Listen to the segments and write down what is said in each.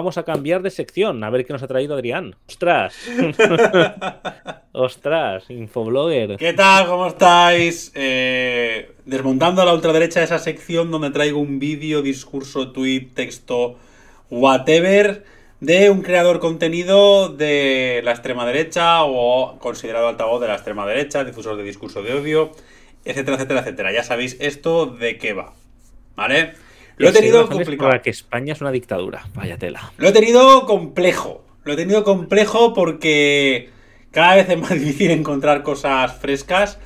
vamos a cambiar de sección, a ver qué nos ha traído Adrián. ¡Ostras! ¡Ostras! Infoblogger. ¿Qué tal? ¿Cómo estáis? Eh, desmontando a la ultraderecha esa sección donde traigo un vídeo, discurso, tweet, texto, whatever, de un creador contenido de la extrema derecha o considerado altavoz de la extrema derecha, difusor de discurso de odio, etcétera, etcétera, etcétera. Ya sabéis esto de qué va. ¿Vale? Lo he tenido complicado. que España es una dictadura, Lo he tenido complejo. Lo he tenido complejo porque cada vez es más difícil encontrar cosas frescas.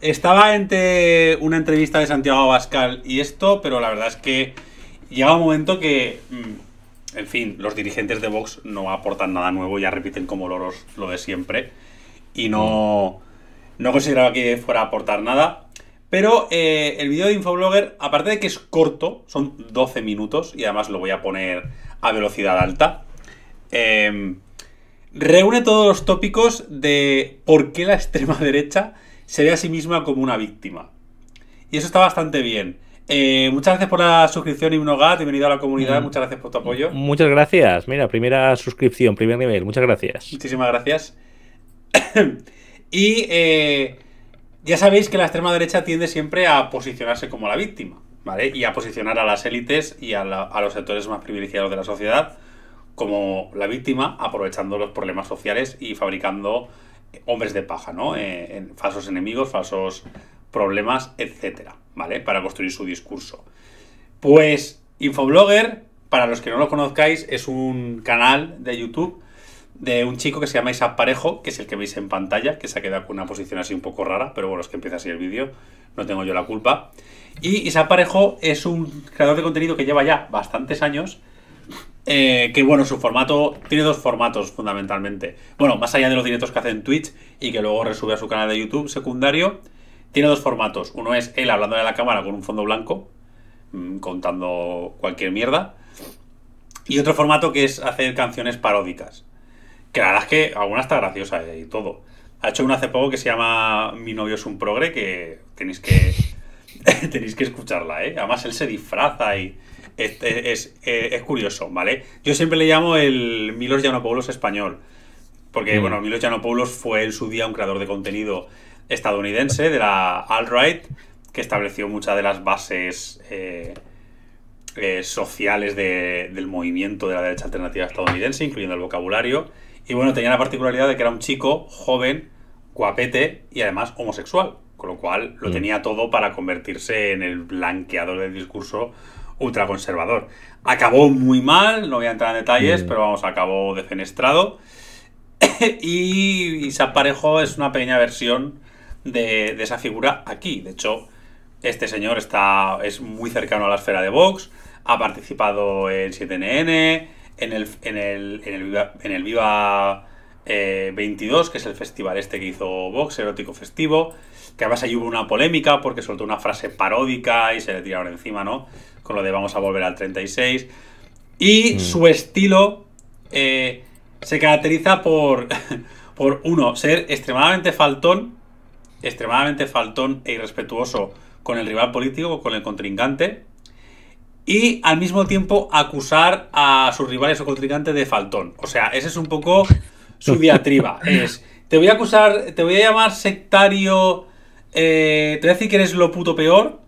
Estaba entre una entrevista de Santiago Abascal y esto, pero la verdad es que llega un momento que, mm, en fin, los dirigentes de Vox no aportan nada nuevo, ya repiten como loros lo de siempre. Y no, no consideraba que fuera a aportar nada. Pero eh, el vídeo de Infoblogger, aparte de que es corto, son 12 minutos y además lo voy a poner a velocidad alta, em, reúne todos los tópicos de por qué la extrema derecha se ve a sí misma como una víctima. Y eso está bastante bien. Eh, muchas gracias por la suscripción, Himnogat. Bienvenido a la comunidad. Mm. Muchas gracias por tu apoyo. Muchas gracias. Mira, primera suscripción, primer nivel. Muchas gracias. Muchísimas gracias. y eh, ya sabéis que la extrema derecha tiende siempre a posicionarse como la víctima, ¿vale? Y a posicionar a las élites y a, los sectores más privilegiados de la sociedad como la víctima, aprovechando los problemas sociales y fabricando eh, hombres de paja, ¿no? Eh, falsos enemigos, falsos problemas, etcétera, ¿vale? Para construir su discurso. Pues Infoblogger, para los que no lo conozcáis, es un canal de YouTube de un chico que se llama Isaac Parejo, que es el que veis en pantalla, que se ha quedado con una posición así un poco rara, pero bueno, es que empieza así el vídeo, no tengo yo la culpa. Y Isaac Parejo es un creador de contenido que lleva ya bastantes años, eh, que bueno, su formato tiene dos formatos fundamentalmente. Bueno, más allá de los directos que hace en Twitch y que luego resube a su canal de YouTube secundario, tiene dos formatos. Uno es él hablando en la cámara con un fondo blanco, mm, contando cualquier mierda. Y otro formato que es hacer canciones paródicas. Que la verdad es que alguna está graciosa eh, y todo. Ha hecho una hace poco que se llama Mi novio es un progre, que tenéis que tenéis que escucharla, eh. Además él se disfraza y es, es, curioso, ¿vale? Yo siempre le llamo el Milos Yanopoulos español, porque, mm. bueno, Milos Yanopoulos fue en su día un creador de contenido estadounidense de la alt-right, que estableció muchas de las bases eh, sociales del movimiento de la derecha alternativa estadounidense, incluyendo el vocabulario y bueno, tenía la particularidad de que era un chico joven, guapete y además homosexual. Con lo cual lo mm. tenía todo para convertirse en el blanqueador del discurso ultraconservador. Acabó muy mal, no voy a entrar en detalles, mm. pero vamos, acabó defenestrado. y, y se es una pequeña versión de, esa figura aquí. De hecho, este señor está, es muy cercano a la esfera de Vox, ha participado en 7NN, en el, en el, Viva, 22, eh, que es el festival este que hizo Vox, erótico festivo, que además ahí hubo una polémica porque soltó una frase paródica y se le tiraron encima, ¿no? Con lo de vamos a volver al 36. Y mm. su estilo eh, se caracteriza por, por, uno, ser extremadamente faltón, extremadamente faltón e irrespetuoso con el rival político, con el contrincante, y al mismo tiempo acusar a sus rivales o contrincantes de faltón. O sea, ese es un poco su diatriba. Es, te voy a acusar, te voy a llamar sectario, eh, te voy a decir que eres lo puto peor,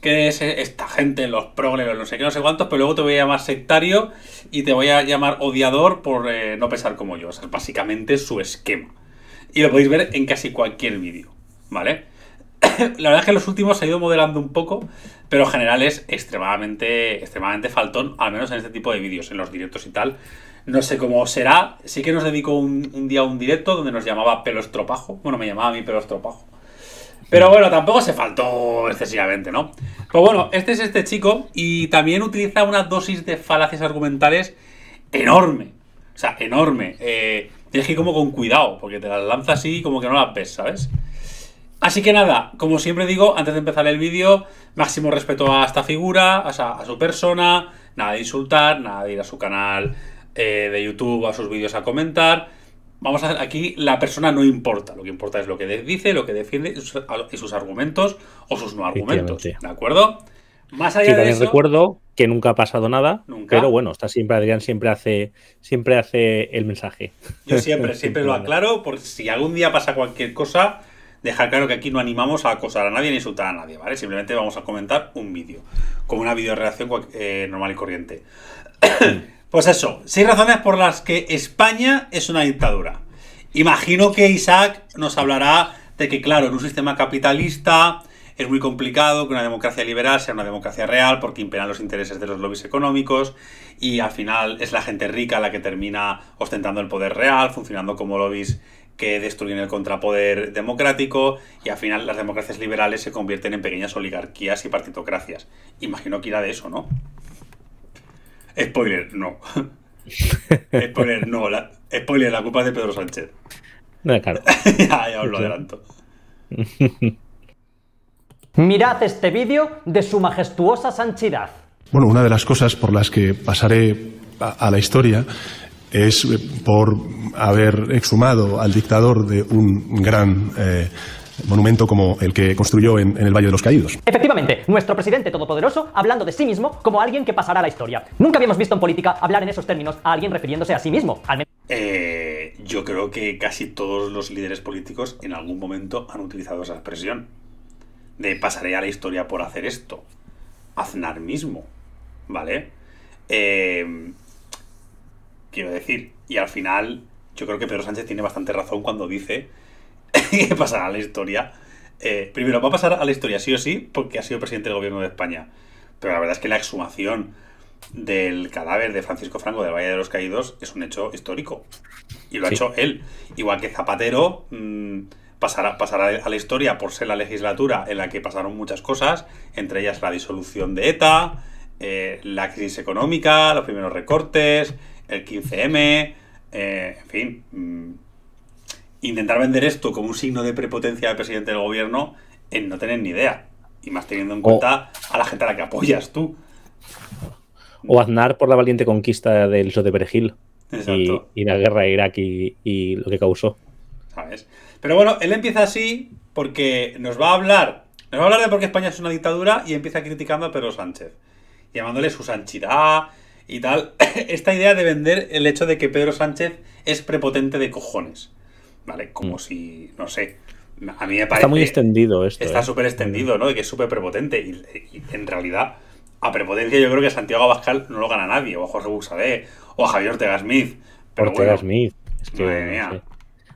que es esta gente, los progresos, no sé qué, no sé cuántos, pero luego te voy a llamar sectario y te voy a llamar odiador por eh, no pensar como yo. O sea, básicamente su esquema. Y lo podéis ver en casi cualquier vídeo, ¿vale? La verdad es que en los últimos se ha ido modelando un poco, pero en general es extremadamente, extremadamente faltón, al menos en este tipo de vídeos, en los directos y tal. No sé cómo será. Sí que nos dedicó un, día a un directo donde nos llamaba Pelo Estropajo. Bueno, me llamaba a mí Pelo Estropajo. Pero bueno, tampoco se faltó excesivamente, ¿no? Pues bueno, este es este chico y también utiliza una dosis de falacias argumentales enorme. O sea, enorme. Eh, tienes que ir como con cuidado, porque te las lanza así como que no las ves, ¿sabes? Así que nada, como siempre digo, antes de empezar el vídeo, máximo respeto a esta figura, a, su persona, nada de insultar, nada de ir a su canal eh, de YouTube, a sus vídeos a comentar. Vamos a hacer aquí, la persona no importa, lo que importa es lo que dice, lo que defiende y sus, argumentos o sus no argumentos, ¿de acuerdo? Más allá de también recuerdo que nunca ha pasado nada, ¿nunca? pero bueno, está siempre Adrián siempre hace siempre hace el mensaje. Yo siempre siempre lo aclaro porque si algún día pasa cualquier cosa, dejar claro que aquí no animamos a acosar a nadie ni insultar a nadie, ¿vale? Simplemente vamos a comentar un vídeo, como una videoreacción eh, normal y corriente. pues eso, seis razones por las que España es una dictadura. Imagino que Isaac nos hablará de que, claro, en un sistema capitalista es muy complicado que una democracia liberal sea una democracia real porque imperan los intereses de los lobbies económicos y al final es la gente rica la que termina ostentando el poder real, funcionando como lobbies que destruyen el contrapoder democrático y al final las democracias liberales se convierten en pequeñas oligarquías y partitocracias. Imagino que irá de eso, ¿no? Spoiler, no. spoiler, no. spoiler, la culpa es de Pedro Sánchez. No, claro. ya, ya os lo adelanto. Mirad este vídeo de su majestuosa sanchidad. Bueno, una de las cosas por las que pasaré a la historia es eh, por haber exhumado al dictador de un gran eh, monumento como el que construyó en, el Valle de los Caídos. Efectivamente, nuestro presidente todopoderoso hablando de sí mismo como alguien que pasará a la historia. Nunca habíamos visto en política hablar en esos términos a alguien refiriéndose a sí mismo. Eh, yo creo que casi todos los líderes políticos en algún momento han utilizado esa expresión. De pasaré a la historia por hacer esto. Aznar mismo. ¿Vale? Eh, quiero decir. Y al final, yo creo que Pedro Sánchez tiene bastante razón cuando dice que pasará a la historia. Eh, primero, va a pasar a la historia sí o sí, porque ha sido presidente del gobierno de España. Pero la verdad es que la exhumación del cadáver de Francisco Franco del Valle de los Caídos es un hecho histórico. Y lo ha hecho él. Igual que Zapatero mm, pasará, pasará, a la historia por ser la legislatura en la que pasaron muchas cosas, entre ellas la disolución de ETA, eh, la crisis económica, los primeros recortes, el 15M, eh, en fin. Mm, intentar vender esto como un signo de prepotencia del presidente del gobierno en no tener ni idea. Y más teniendo en cuenta a la gente a la que apoyas tú. O Aznar por la valiente conquista del Soteperejil de Perejil. Y, la guerra de Irak y, lo que causó. Pero bueno, él empieza así porque nos va a hablar. Nos va a hablar de por qué España es una dictadura y empieza criticando a Pedro Sánchez. Llamándole su sanchidad y tal, esta idea de vender el hecho de que Pedro Sánchez es prepotente de cojones. ¿Vale? Como si, no sé. A mí me parece. Está muy extendido esto. Está ¿eh? súper extendido, ¿no? de que es súper prepotente. Y, en realidad, a prepotencia yo creo que Santiago Abascal no lo gana nadie. O a Jorge Buxadé. O a Javier Ortega Smith. Ortega Smith. Es que,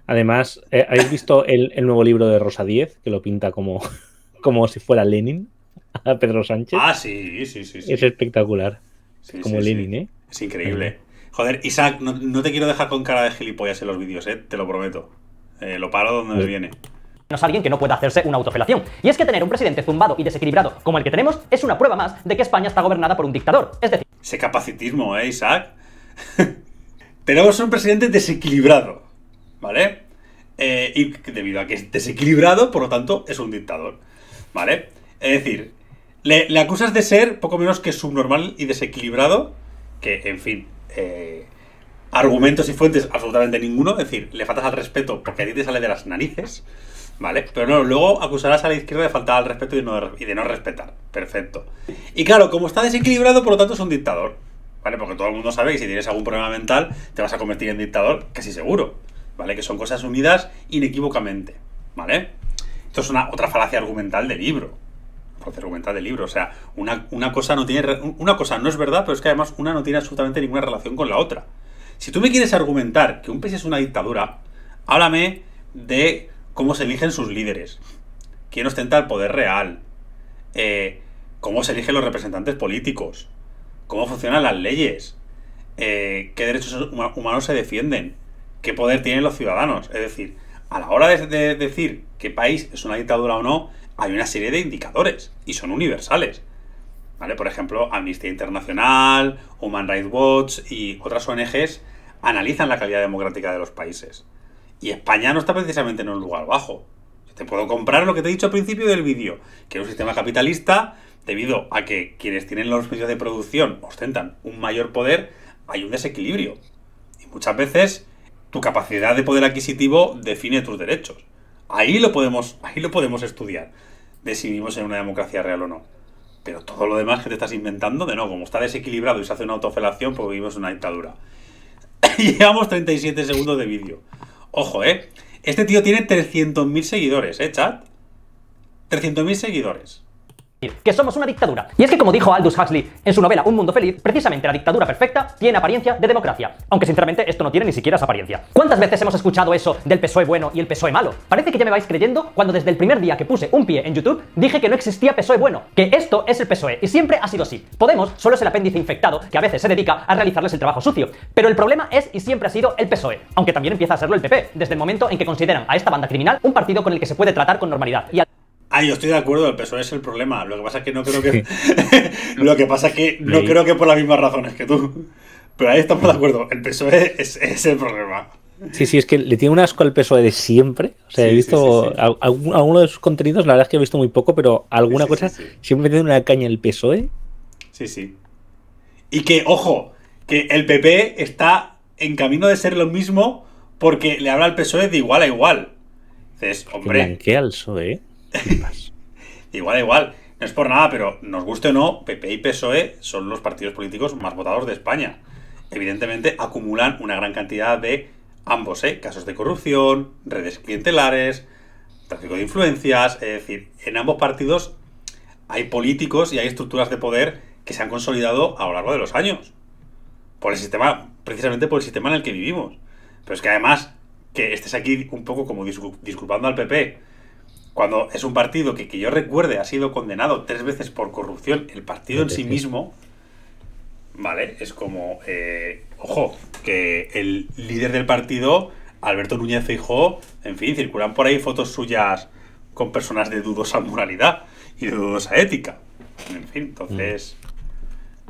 Además, eh, ¿habéis visto el, nuevo libro de Rosa Diez? Que lo pinta como, como si fuera Lenin a Pedro Sánchez. Ah, sí, sí, sí. sí. Es espectacular como Lenin, ¿eh? Es increíble. Joder, Isaac, no, te quiero dejar con cara de gilipollas en los vídeos, ¿eh? Te lo prometo. Eh, lo paro donde me viene no es alguien que no pueda hacerse una autofelación. Y es que tener un presidente zumbado y desequilibrado como el que tenemos es una prueba más de que España está gobernada por un dictador. Es decir... Ese capacitismo, ¿eh, Isaac? tenemos un presidente desequilibrado, ¿vale? Eh, y debido a que es desequilibrado, por lo tanto, es un dictador, ¿vale? Es decir, le, acusas de ser poco menos que subnormal y desequilibrado, que, en fin, eh, argumentos y fuentes absolutamente ninguno, es decir, le faltas al respeto porque a ti te sale de las narices, ¿vale? Pero no, luego acusarás a la izquierda de faltar al respeto y, de no respetar, perfecto. Y claro, como está desequilibrado, por lo tanto es un dictador, ¿vale? Porque todo el mundo sabe que si tienes algún problema mental, te vas a convertir en dictador, casi seguro, ¿vale? Que son cosas unidas inequívocamente, ¿vale? Esto es una otra falacia argumental del libro, por argumentar del libro. O sea, una, una, cosa no tiene. Una cosa no es verdad, pero es que además una no tiene absolutamente ninguna relación con la otra. Si tú me quieres argumentar que un país es una dictadura, háblame de cómo se eligen sus líderes, quién ostenta el poder real, eh, cómo se eligen los representantes políticos, cómo funcionan las leyes, eh, qué derechos humanos se defienden, qué poder tienen los ciudadanos. Es decir, a la hora de, decir qué país es una dictadura o no, hay una serie de indicadores y son universales. ¿Vale? Por ejemplo, Amnistía Internacional, Human Rights Watch y otras ONGs analizan la calidad democrática de los países. Y España no está precisamente en un lugar bajo. te puedo comprar lo que te he dicho al principio del vídeo, que en un sistema capitalista, debido a que quienes tienen los medios de producción ostentan un mayor poder, hay un desequilibrio. Y muchas veces tu capacidad de poder adquisitivo define tus derechos. Ahí lo podemos, ahí lo podemos estudiar, de si vivimos en una democracia real o no. Pero todo lo demás que te estás inventando, de no, como está desequilibrado y se hace una autofelación, pues vivimos en una dictadura. Llevamos 37 segundos de vídeo. Ojo, ¿eh? Este tío tiene 300.000 seguidores, ¿eh, chat? 300.000 seguidores que somos una dictadura. Y es que como dijo Aldous Huxley en su novela Un Mundo Feliz, precisamente la dictadura perfecta tiene apariencia de democracia. Aunque sinceramente esto no tiene ni siquiera esa apariencia. ¿Cuántas veces hemos escuchado eso del PSOE bueno y el PSOE malo? Parece que ya me vais creyendo cuando desde el primer día que puse un pie en YouTube dije que no existía PSOE bueno, que esto es el PSOE y siempre ha sido así. Podemos solo es el apéndice infectado que a veces se dedica a realizarles el trabajo sucio. Pero el problema es y siempre ha sido el PSOE, aunque también empieza a serlo el PP, desde el momento en que consideran a esta banda criminal un partido con el que se puede tratar con normalidad. Y Ah, yo estoy de acuerdo, el PSOE es el problema. Lo que pasa es que no creo que. lo que pasa es que no creo que por las mismas razones que tú. Pero ahí estamos de acuerdo. El PSOE es, el problema. Sí, sí, es que le tiene un asco al PSOE de siempre. O sea, he visto Algunos de sus contenidos, la verdad es que he visto muy poco, pero alguna cosa siempre tiene una caña el PSOE. ¿eh? Sí, sí. Y que, ojo, que el PP está en camino de ser lo mismo porque le habla al PSOE de igual a igual. Entonces, hombre. qué al PSOE. igual, igual. No es por nada, pero nos guste o no, PP y PSOE son los partidos políticos más votados de España. Evidentemente acumulan una gran cantidad de ambos, ¿eh? casos de corrupción, redes clientelares, tráfico de influencias. Es decir, en ambos partidos hay políticos y hay estructuras de poder que se han consolidado a lo largo de los años. Por el sistema, precisamente por el sistema en el que vivimos. Pero es que además, que estés aquí un poco como disculpando al PP cuando es un partido que, que yo recuerde ha sido condenado tres veces por corrupción, el partido en sí mismo, ¿vale? Es como, eh, ojo, que el líder del partido, Alberto Núñez Feijóo, en fin, circulan por ahí fotos suyas con personas de dudosa moralidad y de dudosa ética. En fin, entonces... Mm.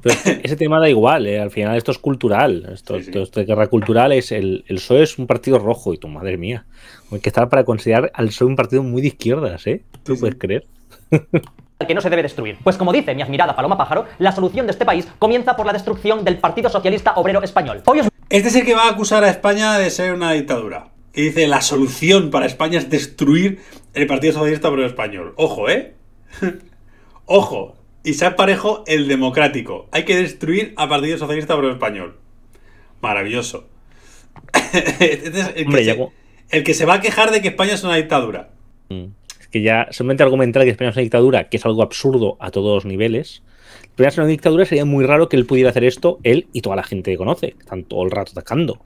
ese tema da igual, ¿eh? al final esto es cultural. Esto, de guerra cultural es el, el, PSOE es un partido rojo y tu madre mía. Hay que estar para considerar al PSOE un partido muy de izquierdas, ¿eh? ¿Tú puedes creer? que no se debe destruir. Pues como dice mi admirada Paloma Pájaro, la solución de este país comienza por la destrucción del Partido Socialista Obrero Español. Este es el que va a acusar a España de ser una dictadura. Que dice, la solución para España es destruir el Partido Socialista Obrero Español. Ojo, ¿eh? Ojo, y se Parejo, el democrático. Hay que destruir a Partido Socialista Obrero Español. Maravilloso. Este el, que se, va a quejar de que España es una dictadura. Mm. Es que ya solamente argumentar que España es una dictadura, que es algo absurdo a todos los niveles. ya es una dictadura, sería muy raro que él pudiera hacer esto, él y toda la gente que conoce, están todo el rato atacando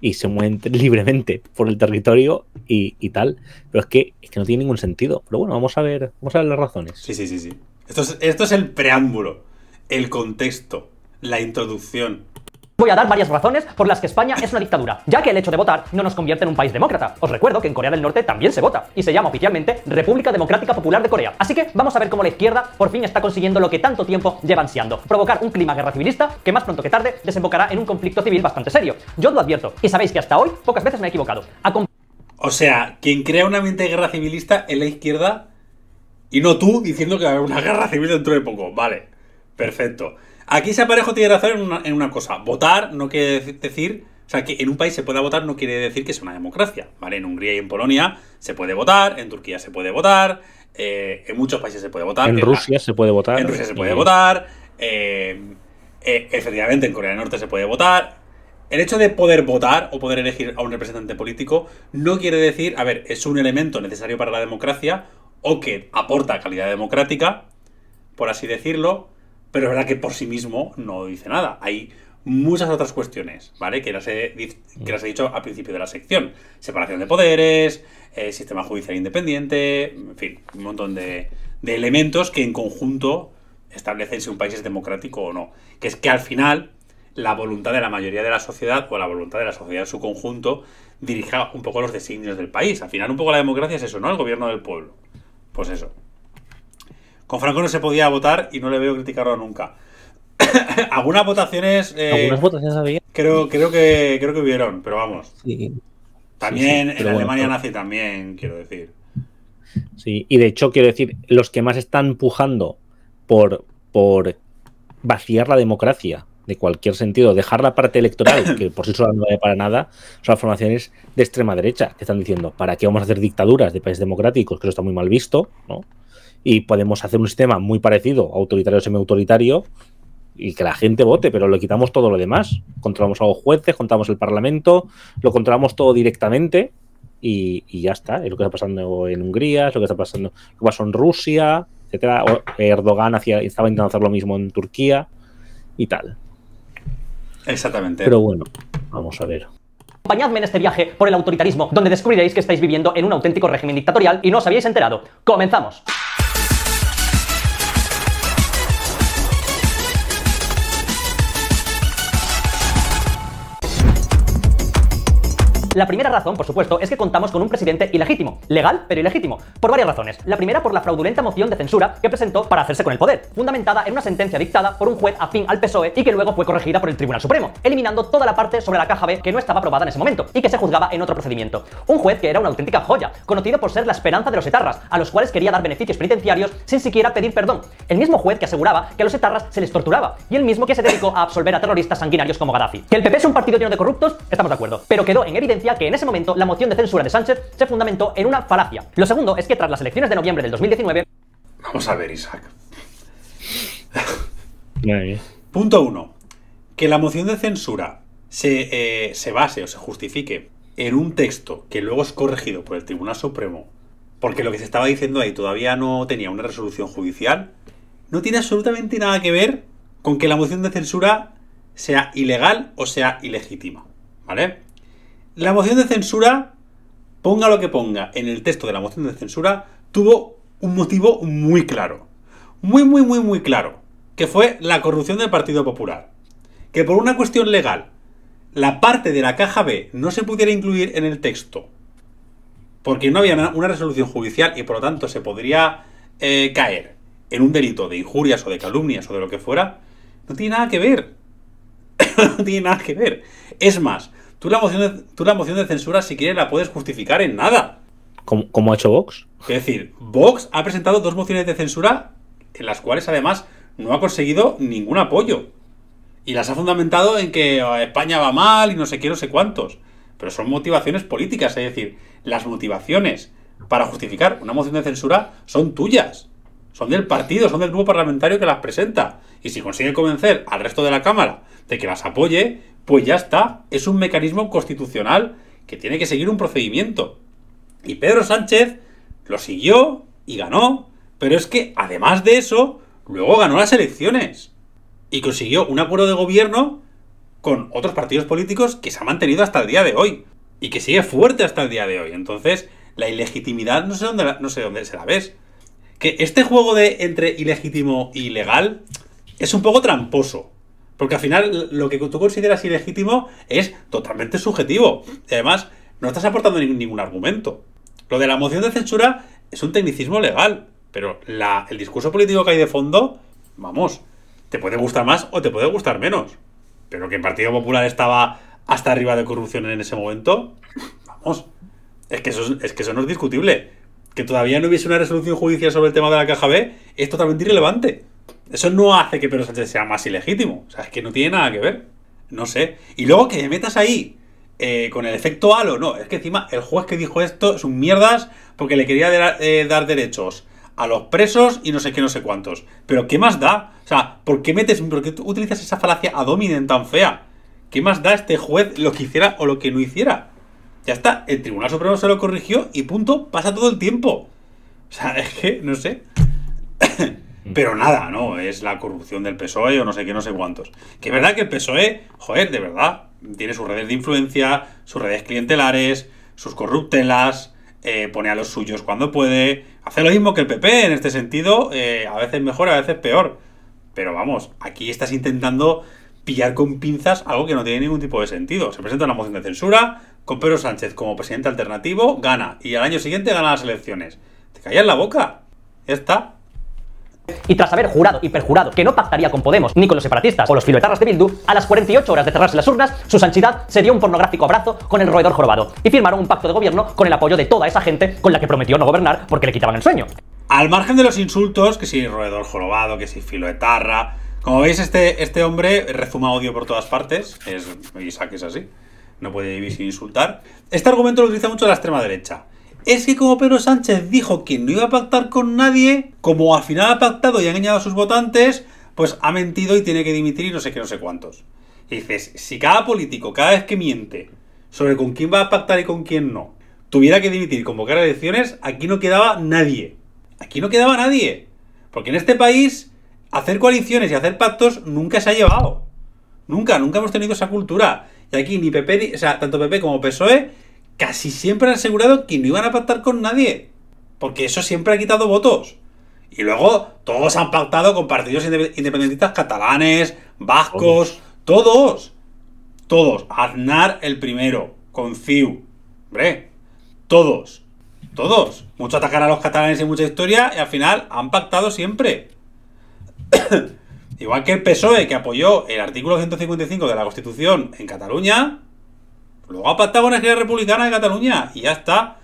y se mueven libremente por el territorio y, tal. Pero es que, es que no tiene ningún sentido. Pero bueno, vamos a ver, vamos a ver las razones. Sí, sí, sí, sí. Esto es, el preámbulo, el contexto, la introducción. Voy a dar varias razones por las que España es una dictadura, ya que el hecho de votar no nos convierte en un país demócrata. Os recuerdo que en Corea del Norte también se vota, y se llama oficialmente República Democrática Popular de Corea. Así que vamos a ver cómo la izquierda por fin está consiguiendo lo que tanto tiempo lleva ansiando, provocar un clima guerra civilista que más pronto que tarde desembocará en un conflicto civil bastante serio. Yo lo advierto, y sabéis que hasta hoy pocas veces me he equivocado. o sea, quien crea un ambiente de guerra civilista en la izquierda y no tú diciendo que va a haber una guerra civil dentro de poco. Vale, perfecto. Aquí ese aparejo tiene razón en una, cosa. Votar no quiere decir... O sea, que en un país se pueda votar no quiere decir que es una democracia, ¿vale? En Hungría y en Polonia se puede votar, en Turquía se puede votar, eh, en muchos países se puede votar. En Rusia se puede votar. En Rusia se puede votar, eh, eh, efectivamente en Corea del Norte se puede votar. El hecho de poder votar o poder elegir a un representante político no quiere decir, a ver, es un elemento necesario para la democracia, o que aporta calidad democrática, por así decirlo, pero es verdad que por sí mismo no dice nada. Hay muchas otras cuestiones, ¿vale? Que las he, dicho al principio de la sección. Separación de poderes, eh, sistema judicial independiente, en fin, un montón de, de elementos que en conjunto establecen si un país es democrático o no. Que es que al final la voluntad de la mayoría de la sociedad o la voluntad de la sociedad en su conjunto dirija un poco los designios del país. Al final un poco la democracia es eso, ¿no? El gobierno del pueblo. Pues eso. Con Franco no se podía votar y no le veo criticarlo nunca. Algunas votaciones. Eh, Algunas votaciones había. Creo, creo, que, creo que hubieron, pero vamos. También en Alemania nazi también, quiero decir. Sí, y de hecho, quiero decir, los que más están pujando por, por vaciar la democracia de cualquier sentido, dejar la parte electoral, que por sí sola no vale para nada, son formaciones de extrema derecha, que están diciendo, ¿para qué vamos a hacer dictaduras de países democráticos? Que eso está muy mal visto, ¿no? Y podemos hacer un sistema muy parecido, autoritario semi-autoritario, y que la gente vote, pero le quitamos todo lo demás. Controlamos a los jueces, contamos el Parlamento, lo controlamos todo directamente y, ya está. Es lo que está pasando en Hungría, es lo que está pasando en Rusia, etcétera. Erdogan hacía, estaba intentando hacer lo mismo en Turquía y tal. Exactamente. Pero bueno, vamos a ver. Acompañadme en este viaje por el autoritarismo, donde descubriréis que estáis viviendo en un auténtico régimen dictatorial y no os habéis enterado. ¡Comenzamos! La primera razón, por supuesto, es que contamos con un presidente ilegítimo, legal pero ilegítimo, por varias razones. La primera por la fraudulenta moción de censura que presentó para hacerse con el poder, fundamentada en una sentencia dictada por un juez afín al PSOE y que luego fue corregida por el Tribunal Supremo, eliminando toda la parte sobre la caja B que no estaba aprobada en ese momento y que se juzgaba en otro procedimiento. Un juez que era una auténtica joya, conocido por ser la esperanza de los etarras, a los cuales quería dar beneficios penitenciarios sin siquiera pedir perdón. El mismo juez que aseguraba que a los etarras se les torturaba y el mismo que se dedicó a absolver a terroristas sanguinarios como Gaddafi. Que el PP es un partido lleno de corruptos, estamos de acuerdo, pero quedó en evidencia que en ese momento la moción de censura de Sánchez se fundamentó en una falacia. Lo segundo es que tras las elecciones de noviembre del 2019... Vamos a ver, Isaac. Punto 1. Que la moción de censura eh, se base o se justifique en un texto que luego es corregido por el Tribunal Supremo, porque lo que se estaba diciendo ahí todavía no tenía una resolución judicial, no tiene absolutamente nada que ver con que la moción de censura sea ilegal o sea ilegítima. ¿Vale? La moción de censura, ponga lo que ponga en el texto de la moción de censura, tuvo un motivo muy claro. Muy, muy, muy, muy claro. Que fue la corrupción del Partido Popular. Que por una cuestión legal, la parte de la caja B no se pudiera incluir en el texto. Porque no había una resolución judicial y por lo tanto se podría eh, caer en un delito de injurias o de calumnias o de lo que fuera. No tiene nada que ver. no tiene nada que ver. Es más, Tú la moción de, censura, si quieres, la puedes justificar en nada. ¿Cómo, ha hecho Vox? Es decir, Vox ha presentado dos mociones de censura en las cuales además no ha conseguido ningún apoyo. Y las ha fundamentado en que oh, España va mal y no sé qué, no sé cuántos. Pero son motivaciones políticas, es decir, las motivaciones para justificar una moción de censura son tuyas. Son del partido, son del grupo parlamentario que las presenta. Y si consigue convencer al resto de la Cámara de que las apoye, pues ya está, es un mecanismo constitucional que tiene que seguir un procedimiento. Y Pedro Sánchez lo siguió y ganó, pero es que además de eso, luego ganó las elecciones y consiguió un acuerdo de gobierno con otros partidos políticos que se ha mantenido hasta el día de hoy y que sigue fuerte hasta el día de hoy. Entonces, la ilegitimidad no sé dónde, no sé dónde se la ves. Que este juego de entre ilegítimo y ilegal es un poco tramposo. Porque al final lo que tú consideras ilegítimo es totalmente subjetivo. Y además, no estás aportando ningún argumento. Lo de la moción de censura es un tecnicismo legal, pero el discurso político que hay de fondo, vamos, te puede gustar más o te puede gustar menos. Pero que el Partido Popular estaba hasta arriba de corrupción en ese momento, vamos, es que eso, es que eso no es discutible. Que todavía no hubiese una resolución judicial sobre el tema de la caja B es totalmente irrelevante. Eso no hace que Pedro Sánchez sea más ilegítimo. O sea, es que no tiene nada que ver. No sé. Y luego que me metas ahí eh, con el efecto halo. No, es que encima el juez que dijo esto es un mierdas porque le quería eh, dar derechos a los presos y no sé qué, no sé cuántos. Pero ¿qué más da? O sea, ¿por qué metes, por qué utilizas esa falacia A hominem tan fea? ¿Qué más da este juez lo que hiciera o lo que no hiciera? Ya está, el Tribunal Supremo se lo corrigió y punto, pasa todo el tiempo. O sea, es que, no sé. Mm. Pero nada, no, es la corrupción del PSOE o no sé qué, no sé cuántos. Que es verdad que el PSOE, joder, de verdad, tiene sus redes de influencia, sus redes clientelares, sus corruptelas, eh, pone a los suyos cuando puede. Hace lo mismo que el PP en este sentido, eh, a veces mejor, a veces peor. Pero vamos, aquí estás intentando pillar con pinzas algo que no tiene ningún tipo de sentido. Se presenta una moción de censura con Pedro Sánchez como presidente alternativo, gana y al año siguiente gana las elecciones. Te callas la boca. está. Y tras haber jurado y perjurado que no pactaría con Podemos ni con los separatistas o los filoetarras de Bildu, a las 48 horas de cerrarse las urnas, su sanchidad se dio un pornográfico abrazo con el roedor jorobado y firmaron un pacto de gobierno con el apoyo de toda esa gente con la que prometió no gobernar porque le quitaban el sueño. Al margen de los insultos, que si roedor jorobado, que si filoetarra, como veis este, este hombre rezuma odio por todas partes, es, Isaac es así, no puede vivir sin insultar. Este argumento lo utiliza mucho la extrema derecha es que como Pedro Sánchez dijo que no iba a pactar con nadie, como al final ha pactado y ha engañado a sus votantes, pues ha mentido y tiene que dimitir no sé qué, no sé cuántos. Y dices, si cada político, cada vez que miente sobre con quién va a pactar y con quién no, tuviera que dimitir y convocar elecciones, aquí no quedaba nadie. Aquí no quedaba nadie. Porque en este país, hacer coaliciones y hacer pactos nunca se ha llevado. Nunca, nunca hemos tenido esa cultura. Y aquí ni PP, o sea, tanto PP como PSOE casi siempre han asegurado que no iban a pactar con nadie. Porque eso siempre ha quitado votos. Y luego todos han pactado con partidos independentistas catalanes, vascos, todos. Todos. Aznar el primero, con CIU. Hombre, todos. Todos. Mucho atacar a los catalanes y mucha historia y al final han pactado siempre. Igual que el PSOE que apoyó el artículo 155 de la Constitución en Cataluña, Luego ha pactado con Republicana de Cataluña y ya está.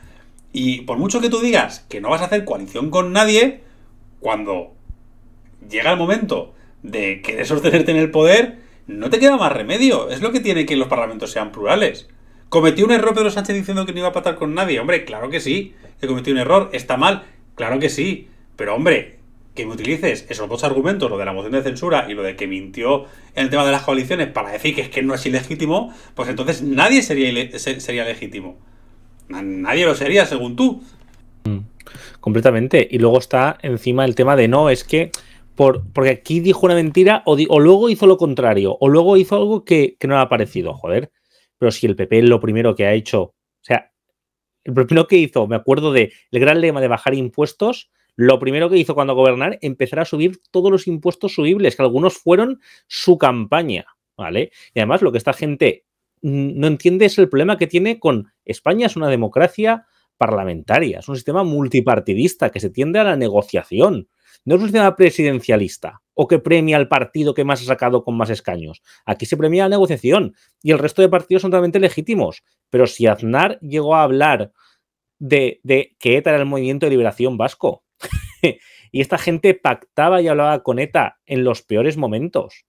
Y por mucho que tú digas que no vas a hacer coalición con nadie, cuando llega el momento de querer sostenerte en el poder, no te queda más remedio. Es lo que tiene que los parlamentos sean plurales. ¿Cometió un error Pedro Sánchez diciendo que no iba a pactar con nadie? Hombre, claro que sí. Que cometió un error, está mal, claro que sí. Pero hombre, me utilices esos dos argumentos, lo de la moción de censura y lo de que mintió en el tema de las coaliciones para decir que es que no es ilegítimo, pues entonces nadie sería, sería legítimo. Nadie lo sería, según tú. Mm, completamente. Y luego está encima el tema de no, es que por, porque aquí dijo una mentira o, luego hizo lo contrario, o luego hizo algo que, no le ha parecido, joder. Pero si el PP lo primero que ha hecho, o sea, el primero que hizo, me acuerdo de gran lema de bajar impuestos, lo primero que hizo cuando gobernar, empezar a subir todos los impuestos subibles, que algunos fueron su campaña, ¿vale? Y además lo que esta gente no entiende es el problema que tiene con España es una democracia parlamentaria, es un sistema multipartidista que se tiende a la negociación, no es un sistema presidencialista o que premia al partido que más ha sacado con más escaños. Aquí se premia la negociación y el resto de partidos son totalmente legítimos. Pero si Aznar llegó a hablar de, de que ETA era el movimiento de liberación vasco, y esta gente pactaba y hablaba con ETA en los peores momentos.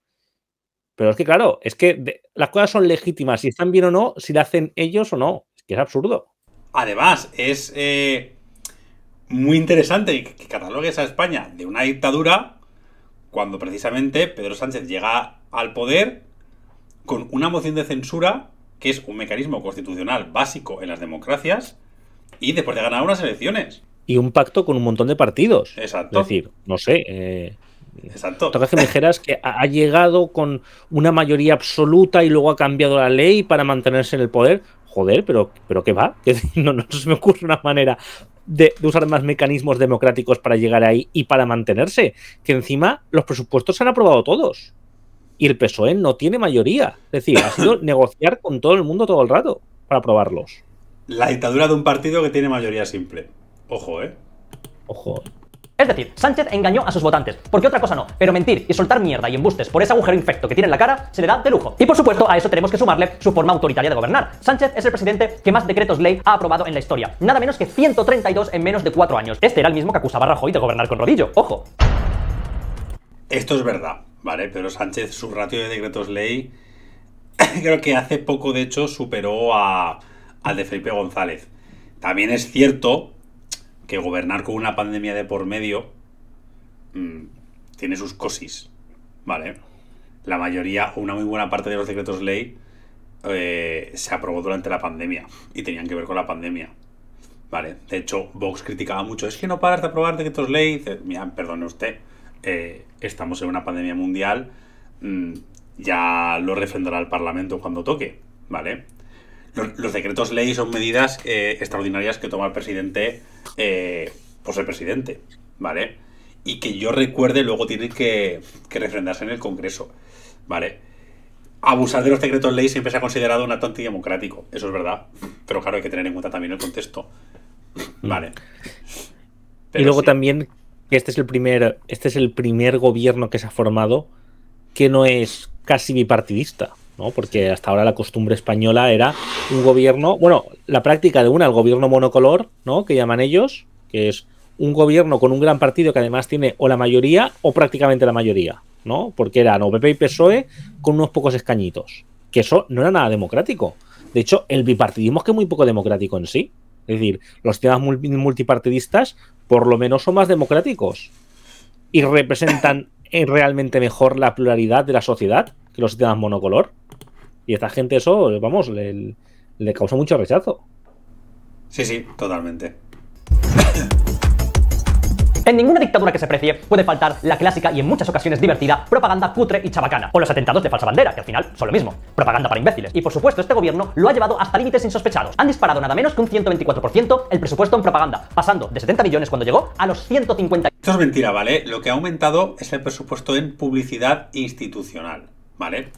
Pero es que, claro, es que las cosas son legítimas, si están bien o no, si la hacen ellos o no. Es que es absurdo. Además, es eh, muy interesante que catalogues a España de una dictadura cuando precisamente Pedro Sánchez llega al poder con una moción de censura, que es un mecanismo constitucional básico en las democracias, y después de ganar unas elecciones y un pacto con un montón de partidos. Exacto. Es decir, no sé. Eh, Exacto. Toca que me dijeras que ha llegado con una mayoría absoluta y luego ha cambiado la ley para mantenerse en el poder. Joder, pero, pero ¿qué va? No, no se me ocurre una manera de, de, usar más mecanismos democráticos para llegar ahí y para mantenerse. Que encima los presupuestos se han aprobado todos. Y el PSOE no tiene mayoría. Es decir, ha sido negociar con todo el mundo todo el rato para aprobarlos. La dictadura de un partido que tiene mayoría simple. Ojo, ¿eh? Ojo. Es decir, Sánchez engañó a sus votantes, porque otra cosa no, pero mentir y soltar mierda y embustes por ese agujero infecto que tiene en la cara se le da de lujo. Y por supuesto, a eso tenemos que sumarle su forma autoritaria de gobernar. Sánchez es el presidente que más decretos ley ha aprobado en la historia, nada menos que 132 en menos de 4 años. Este era el mismo que acusaba a Rajoy de gobernar con rodillo, ojo. Esto es verdad, ¿vale? Pero Sánchez, su ratio de decretos ley, creo que hace poco, de hecho, superó a, al de Felipe González. También es cierto que gobernar con una pandemia de por medio mm, tiene sus cosis, ¿vale? La mayoría, una muy buena parte de los decretos ley eh, se aprobó durante la pandemia y tenían que ver con la pandemia. Vale, de hecho, Vox criticaba mucho, es que no paras de aprobar decretos ley. Dice, mira, perdone usted, eh, estamos en una pandemia mundial, mm, ya lo refrendará el Parlamento cuando toque, ¿vale? Los, decretos ley son medidas eh, extraordinarias que toma el presidente eh, por pues ser presidente, ¿vale? Y que yo recuerde luego tiene que, refrendarse en el Congreso, ¿vale? Abusar de los decretos ley siempre se ha considerado un acto antidemocrático, eso es verdad, pero claro, hay que tener en cuenta también el contexto, mm. ¿vale? y luego también este es el primer, este es el primer gobierno que se ha formado que no es casi bipartidista. Porque hasta ahora la costumbre española era un gobierno, bueno, la práctica de una, el gobierno monocolor, ¿no? Que llaman ellos, que es un gobierno con un gran partido que además tiene o la mayoría o prácticamente la mayoría, ¿no? Porque eran o PP y PSOE con unos pocos escañitos, que eso no era nada democrático. De hecho, el bipartidismo es que es muy poco democrático en sí. Es decir, los temas multipartidistas por lo menos son más democráticos y representan eh, realmente mejor la pluralidad de la sociedad que los sistemas monocolor. Y esta gente eso, vamos, le, le causó mucho rechazo. Sí, sí, totalmente. En ninguna dictadura que se precie puede faltar la clásica y en muchas ocasiones divertida propaganda cutre y chabacana, o los atentados de falsa bandera, que al final son lo mismo, propaganda para imbéciles. Y por supuesto, este gobierno lo ha llevado hasta límites insospechados. Han disparado nada menos que un 124% el presupuesto en propaganda, pasando de 70 millones cuando llegó a los 150. Esto es mentira, ¿vale? Lo que ha aumentado es el presupuesto en publicidad institucional. ¿Vale?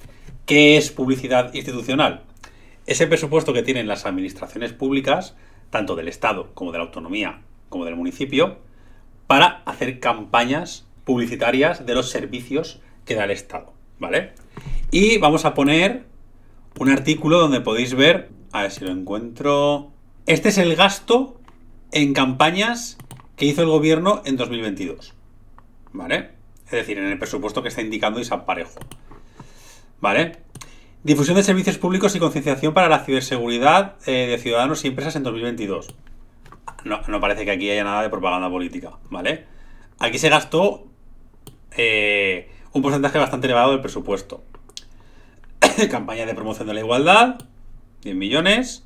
¿Qué es publicidad institucional? Ese presupuesto que tienen las administraciones públicas, tanto del Estado como de la autonomía, como del municipio, para hacer campañas publicitarias de los servicios que da el Estado, ¿vale? Y vamos a poner un artículo donde podéis ver, a ver si lo encuentro. Este es el gasto en campañas que hizo el gobierno en 2022, ¿vale? Es decir, en el presupuesto que está indicando Isaparejo. ¿Vale? Difusión de servicios públicos y concienciación para la ciberseguridad eh, de ciudadanos y empresas en 2022. No, no, parece que aquí haya nada de propaganda política, ¿vale? Aquí se gastó eh, un porcentaje bastante elevado del presupuesto. Campaña de promoción de la igualdad, 10 millones,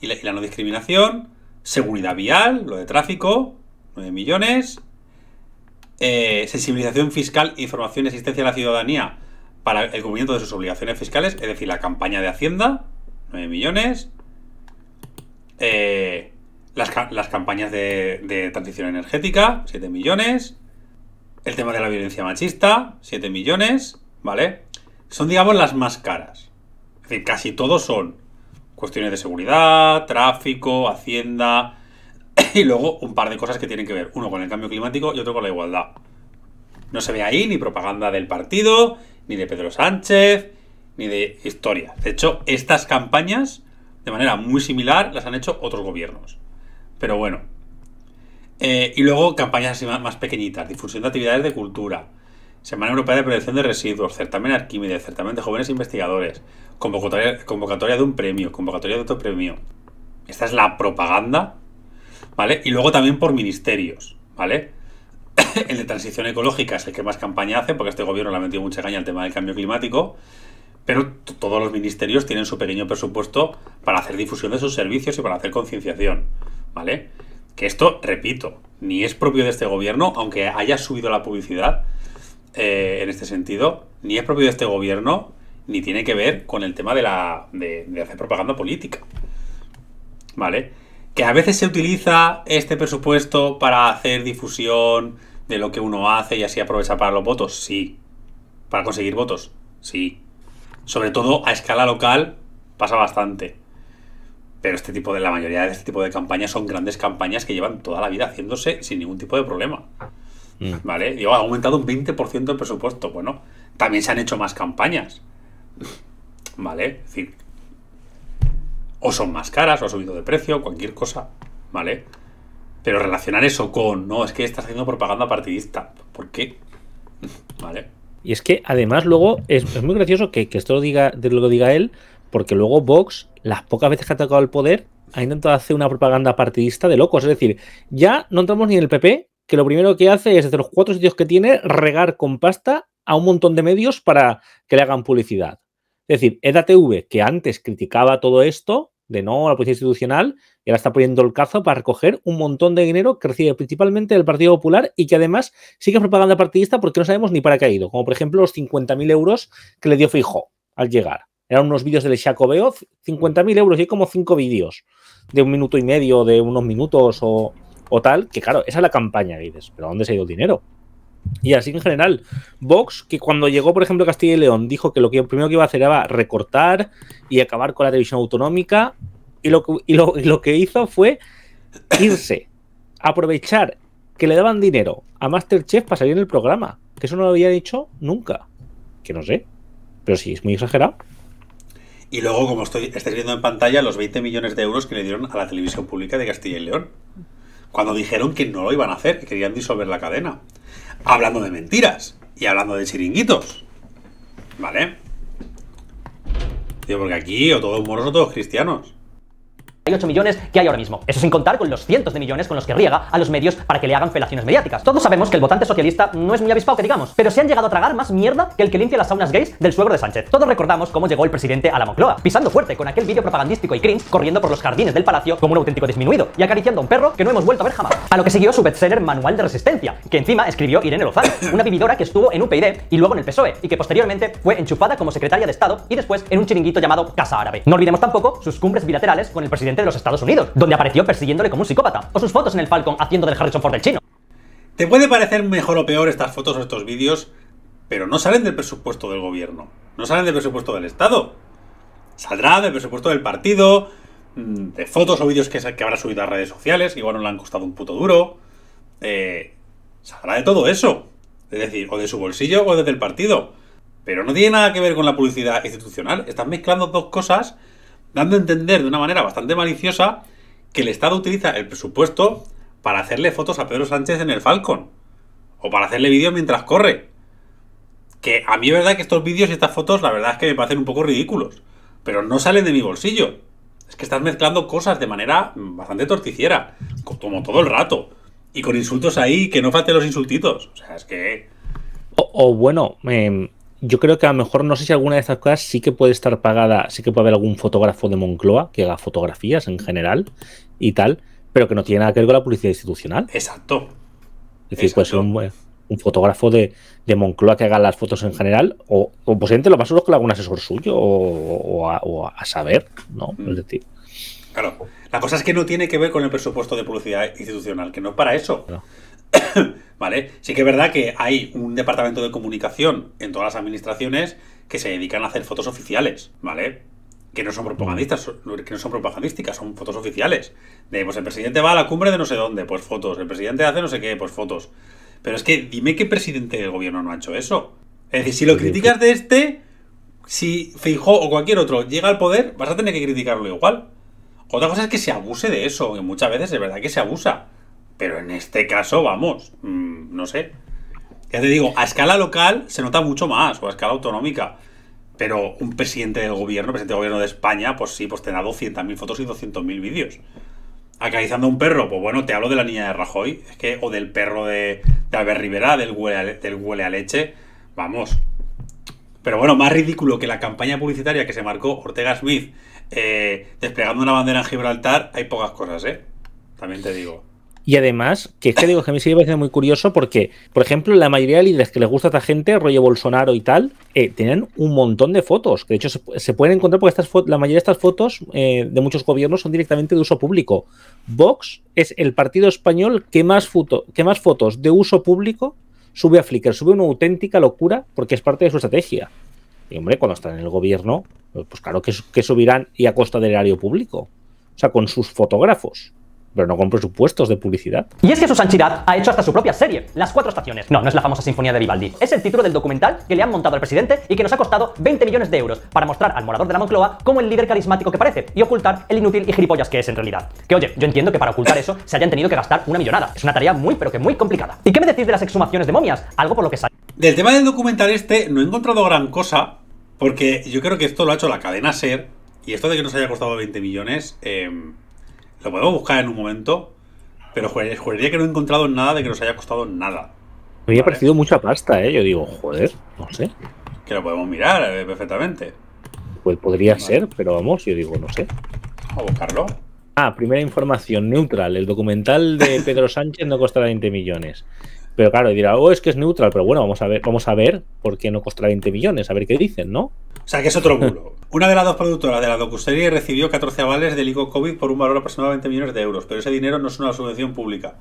y la, no discriminación, seguridad vial, lo de tráfico, 9 millones, eh, sensibilización fiscal, información y asistencia a la ciudadanía, para el cumplimiento de sus obligaciones fiscales, es decir, la campaña de Hacienda, 9 millones, eh, las, campañas de, transición energética, 7 millones, el tema de la violencia machista, 7 millones, ¿vale? Son, digamos, las más caras. Es casi todos son cuestiones de seguridad, tráfico, hacienda, y luego un par de cosas que tienen que ver, uno con el cambio climático y otro con la igualdad. No se ve ahí ni propaganda del partido, ni de Pedro Sánchez, ni de historia. De hecho, estas campañas, de manera muy similar, las han hecho otros gobiernos. Pero bueno. Eh, y luego campañas más, pequeñitas, difusión de actividades de cultura, Semana Europea de Prevención de Residuos, Certamen Arquímedes, Certamen de Jóvenes Investigadores, convocatoria, convocatoria de un premio, convocatoria de otro premio. Esta es la propaganda, ¿vale? Y luego también por ministerios, ¿vale? el de transición ecológica es el que más campaña hace, porque este gobierno le ha metido mucha caña al tema del cambio climático, pero todos los ministerios tienen su pequeño presupuesto para hacer difusión de sus servicios y para hacer concienciación, ¿vale? Que esto, repito, ni es propio de este gobierno, aunque haya subido la publicidad eh, en este sentido, ni es propio de este gobierno, ni tiene que ver con el tema de, la, de hacer propaganda política, ¿vale? que a veces se utiliza este presupuesto para hacer difusión de lo que uno hace y así aprovecha para los votos? Sí. ¿Para conseguir votos? Sí. Sobre todo a escala local pasa bastante. Pero este tipo de la mayoría de este tipo de campañas son grandes campañas que llevan toda la vida haciéndose sin ningún tipo de problema. Mm. ¿Vale? Digo, ha aumentado un 20% el presupuesto. Bueno, también se han hecho más campañas. ¿Vale? Es o son más caras, o ha subido de precio, cualquier cosa. ¿Vale? Pero relacionar eso con, no, es que estás haciendo propaganda partidista. ¿Por qué? vale. Y es que además luego es, muy gracioso que, que, esto lo diga, lo diga él, porque luego Vox, las pocas veces que ha atacado el poder, ha intentado hacer una propaganda partidista de locos. Es decir, ya no entramos ni en el PP, que lo primero que hace es, desde los cuatro sitios que tiene, regar con pasta a un montón de medios para que le hagan publicidad. Es decir, EDATV, que antes criticaba todo esto, de no, la policía institucional, y ahora está poniendo el cazo para recoger un montón de dinero que recibe principalmente del Partido Popular y que además sigue propaganda partidista porque no sabemos ni para qué ha ido, como por ejemplo los 50.000 euros que le dio Fijo al llegar. Eran unos vídeos del Beoz, 50.000 euros y hay como cinco vídeos de un minuto y medio, de unos minutos o, tal, que claro, esa es la campaña, dices, pero ¿dónde se ha ido el dinero? Y así en general, Vox, que cuando llegó, por ejemplo, a Castilla y León, dijo que lo que primero que iba a hacer era recortar y acabar con la televisión autonómica, y lo, que hizo fue irse, aprovechar que le daban dinero a Masterchef para salir en el programa. Que eso no lo había dicho nunca. Que no sé. Pero sí, es muy exagerado. Y luego, como estoy, estáis viendo en pantalla, los 20 millones de euros que le dieron a la televisión pública de Castilla y León. Cuando dijeron que no lo iban a hacer, que querían disolver la cadena. Hablando de mentiras y hablando de chiringuitos. ¿Vale? porque aquí o todos moros o todos cristianos millones que hay ahora mismo. Eso sin contar con los cientos de millones con los que riega a los medios para que le hagan felaciones mediáticas. Todos sabemos que el votante socialista no es muy avispado que digamos, pero se han llegado a tragar más mierda que el que limpia las saunas gays del suegro de Sánchez. Todos recordamos cómo llegó el presidente a la Moncloa, pisando fuerte con aquel vídeo propagandístico y cringe corriendo por los jardines del palacio como un auténtico disminuido y acariciando a un perro que no hemos vuelto a ver jamás. A lo que siguió su bestseller Manual de Resistencia, que encima escribió Irene Lozano, una vividora que estuvo en UPyD y luego en el PSOE y que posteriormente fue enchufada como secretaria de Estado y después en un chiringuito llamado Casa Árabe. No olvidemos tampoco sus cumbres bilaterales con el presidente de los Estados Unidos, donde apareció persiguiéndole como un psicópata, o sus fotos en el Falcon haciendo del Harrison Ford del chino. Te puede parecer mejor o peor estas fotos o estos vídeos, pero no salen del presupuesto del gobierno, no salen del presupuesto del Estado. Saldrá del presupuesto del partido, mm, de fotos o vídeos que, que habrá subido a redes sociales, igual no le han costado un puto duro. Eh, saldrá de todo eso. Es decir, o de su bolsillo o desde el partido. Pero no tiene nada que ver con la publicidad institucional. Estás mezclando dos cosas dando a entender de una manera bastante maliciosa que el Estado utiliza el presupuesto para hacerle fotos a Pedro Sánchez en el Falcon o para hacerle vídeos mientras corre. Que a mí es verdad que estos vídeos y estas fotos la verdad es que me parecen un poco ridículos, pero no salen de mi bolsillo. Es que estás mezclando cosas de manera bastante torticiera, como todo el rato, y con insultos ahí, que no falten los insultitos. O sea, es que... O, bueno, me... Em, yo creo que a lo mejor, no sé si alguna de estas cosas sí que puede estar pagada, sí que puede haber algún fotógrafo de Moncloa que haga fotografías en general y tal, pero que no tiene nada que ver con la publicidad institucional. Exacto. Es decir, puede ser un, fotógrafo de, Moncloa que haga las fotos en general, o, o posiblemente lo más seguro es con algún asesor suyo, o, a, saber, ¿no? Mm. Es decir. Claro. La cosa es que no tiene que ver con el presupuesto de publicidad institucional, que no es para eso. ¿Vale? Sí que es verdad que hay un departamento de comunicación en todas las administraciones que se dedican a hacer fotos oficiales, ¿vale? Que no son propagandistas, que no son propagandísticas, son fotos oficiales. De pues el presidente va a la cumbre de no sé dónde, pues fotos. El presidente hace no sé qué, pues fotos. Pero es que dime qué presidente del gobierno no ha hecho eso. Es decir, si lo pues criticas de este, si fijó o cualquier otro llega al poder, vas a tener que criticarlo igual. Otra cosa es que se abuse de eso, que muchas veces es verdad que se abusa. Pero en este caso, vamos, mm, no sé. Ya te digo, a escala local se nota mucho más, o a escala autonómica. Pero un presidente del gobierno, presidente del gobierno de España, pues sí, pues da 200.000 fotos y 200.000 vídeos. Acarizando a un perro, pues bueno, te hablo de la niña de Rajoy, es que, o del perro de, Albert Rivera, del huele, del huele a leche, vamos. Pero bueno, más ridículo que la campaña publicitaria que se marcó Ortega Smith eh, desplegando una bandera en Gibraltar, hay pocas cosas, ¿eh? También te digo. Y además, que es que digo que a mí sí me parece muy curioso porque, por ejemplo, la mayoría de líderes que les gusta a esta gente, rollo Bolsonaro y tal, eh, tienen un montón de fotos. Que de hecho se, pueden encontrar porque estas la mayoría de estas fotos eh, de muchos gobiernos son directamente de uso público. Vox es el partido español que más, foto, que más fotos de uso público sube a Flickr. Sube una auténtica locura porque es parte de su estrategia. Y hombre, cuando están en el gobierno, pues claro que, que subirán y a costa del erario público. O sea, con sus fotógrafos pero no con presupuestos de publicidad. Y es que su sanchidad ha hecho hasta su propia serie, Las Cuatro Estaciones. No, no es la famosa Sinfonía de Vivaldi. Es el título del documental que le han montado al presidente y que nos ha costado 20 millones de euros para mostrar al morador de la Moncloa como el líder carismático que parece y ocultar el inútil y gilipollas que es en realidad. Que oye, yo entiendo que para ocultar eso se hayan tenido que gastar una millonada. Es una tarea muy, pero que muy complicada. ¿Y qué me decís de las exhumaciones de momias? Algo por lo que sale. Del tema del documental este no he encontrado gran cosa, porque yo creo que esto lo ha hecho la cadena Ser, y esto de que nos haya costado 20 millones, eh, lo podemos buscar en un momento, pero jodería que no he encontrado nada de que nos haya costado nada. Me había parecido mucha pasta, ¿eh? Yo digo, joder, no sé. Que lo podemos mirar eh, perfectamente. Pues podría ser, pero vamos, yo digo, no sé. Vamos a buscarlo. Ah, primera información, neutral. El documental de Pedro Sánchez no costará 20 millones. Pero claro, dirá, oh, es que es neutral, pero bueno, vamos a ver, vamos a ver por qué no costará 20 millones, a ver qué dicen, ¿no? O sea, que es otro culo Una de las dos productoras de la docuserie recibió 14 avales del ICO COVID por un valor aproximado de 20 millones de euros, pero ese dinero no es una subvención pública,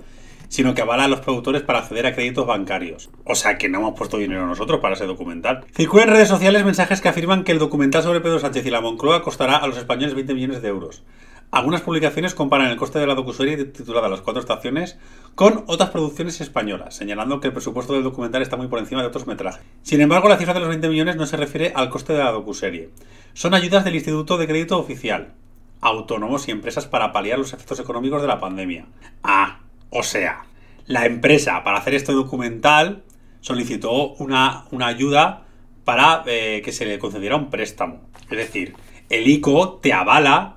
sino que avala a los productores para acceder a créditos bancarios. O sea que no hemos puesto dinero nosotros para ese documental. Circulan en redes sociales mensajes que afirman que el documental sobre Pedro Sánchez y la Moncloa costará a los españoles 20 millones de euros. Algunas publicaciones comparan el coste de la docuserie titulada Las cuatro estaciones con otras producciones españolas, señalando que el presupuesto del documental está muy por encima de otros metrajes. Sin embargo, la cifra de los 20 millones no se refiere al coste de la docuserie. Son ayudas del Instituto de Crédito Oficial, autónomos y empresas para paliar los efectos económicos de la pandemia. Ah, o sea, la empresa para hacer este documental solicitó una, una ayuda para eh, que se le concediera un préstamo. Es decir, el ICO te avala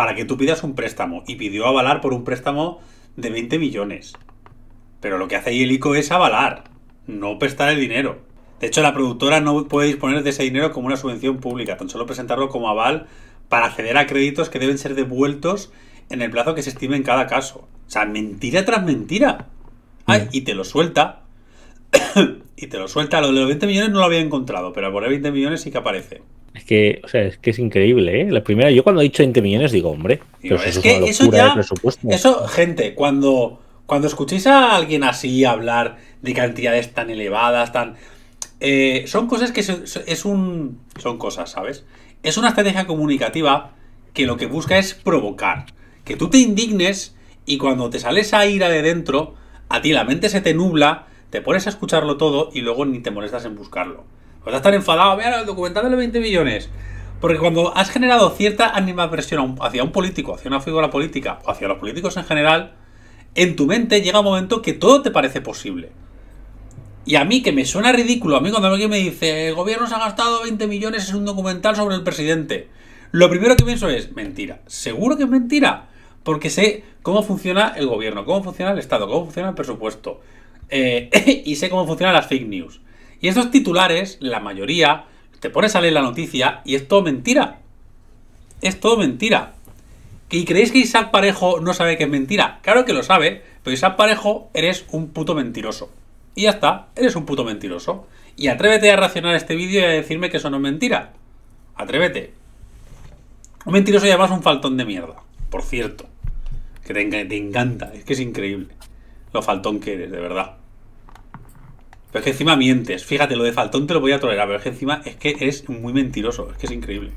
para que tú pidas un préstamo. Y pidió avalar por un préstamo de 20 millones. Pero lo que hace ahí es avalar, no prestar el dinero. De hecho, la productora no puede disponer de ese dinero como una subvención pública, tan solo presentarlo como aval para acceder a créditos que deben ser devueltos en el plazo que se estime en cada caso. O sea, mentira tras mentira. Ay, y te lo suelta. y te lo suelta. Lo de los 20 millones no lo había encontrado, pero al poner 20 millones sí que aparece. Es que, o sea, es que es increíble, ¿eh? La primera, yo cuando he dicho 20 millones digo, hombre, eso es una locura presupuesto. Eso, gente, cuando, cuando escuchéis a alguien así hablar de cantidades tan elevadas, tan... Eh, son cosas que es, un... Son cosas, ¿sabes? Es una estrategia comunicativa que lo que busca es provocar. Que tú te indignes y cuando te sales a ira de dentro, a ti la mente se te nubla, te pones a escucharlo todo y luego ni te molestas en buscarlo. Vas a estar enfadado, vean el documental de los 20 millones. Porque cuando has generado cierta presión hacia un político, hacia una figura política, o hacia los políticos en general, en tu mente llega un momento que todo te parece posible. Y a mí, que me suena ridículo, a mí cuando alguien me dice, el gobierno se ha gastado 20 millones en un documental sobre el presidente, lo primero que pienso es, mentira. Seguro que es mentira, porque sé cómo funciona el gobierno, cómo funciona el Estado, cómo funciona el presupuesto, eh, y sé cómo funcionan las fake news. Y esos titulares, la mayoría, te pones a leer la noticia y es todo mentira. Es todo mentira. ¿Y creéis que Isaac Parejo no sabe que es mentira? Claro que lo sabe, pero Isaac Parejo eres un puto mentiroso. Y ya está, eres un puto mentiroso. Y atrévete a racionar este vídeo y a decirme que eso no es mentira. Atrévete. Un mentiroso y un faltón de mierda, por cierto. Que te, te encanta, es que es increíble. Lo faltón que eres, de verdad. Pero es que encima mientes. Fíjate, lo de Faltón te lo voy a tolerar, pero es que encima es que es muy mentiroso. Es que es increíble.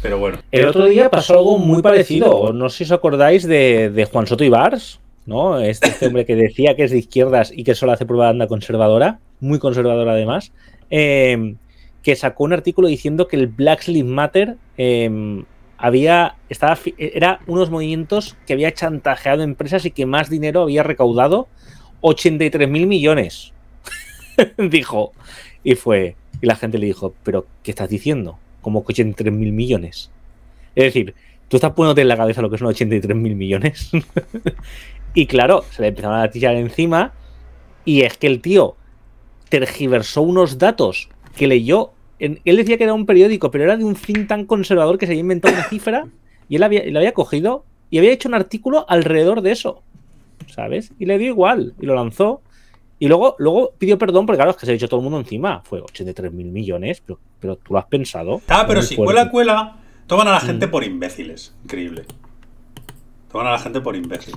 Pero bueno. El otro día pasó algo muy parecido. No sé si os acordáis de, Juan Soto Ibars, ¿no? Este, este, hombre que decía que es de izquierdas y que solo hace de prueba anda conservadora, muy conservadora además, em, que sacó un artículo diciendo que el Black Sleep Matter em, había estaba, era unos movimientos que había chantajeado empresas y que más dinero había recaudado 83 mil millones. dijo. Y fue. Y la gente le dijo, ¿pero qué estás diciendo? Como que 83 mil millones? Es decir, tú estás poniéndote en la cabeza lo que son 83 mil millones. y claro, se le empezaron a tirar encima. Y es que el tío tergiversó unos datos que leyó. En, él decía que era un periódico, pero era de un fin tan conservador que se había inventado una cifra y él había, lo había cogido y había hecho un artículo alrededor de eso. ¿Sabes? Y le dio igual y lo lanzó. Y luego, luego pidió perdón porque, claro, es que se ha dicho todo el mundo encima. Fue 83 mil millones, pero, pero, tú lo has pensado. Ah, pero si cuela, cuela, toman a la mm. gente por imbéciles. Increíble. Toman a la gente por imbécil.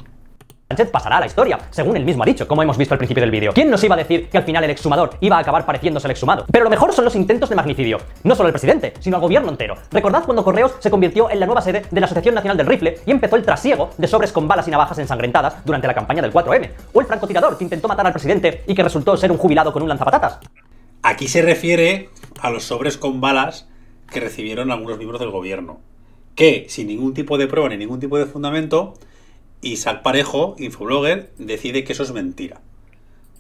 Sánchez pasará a la historia, según él mismo ha dicho, como hemos visto al principio del vídeo. ¿Quién nos iba a decir que al final el exhumador iba a acabar pareciéndose al exhumado? Pero lo mejor son los intentos de magnicidio, no solo el presidente, sino al gobierno entero. Recordad cuando Correos se convirtió en la nueva sede de la Asociación Nacional del Rifle y empezó el trasiego de sobres con balas y navajas ensangrentadas durante la campaña del 4M, o el francotirador que intentó matar al presidente y que resultó ser un jubilado con un lanzapatatas. Aquí se refiere a los sobres con balas que recibieron algunos miembros del gobierno, que sin ningún tipo de prueba ni ningún tipo de fundamento y Salparejo, infoblogger, decide que eso es mentira.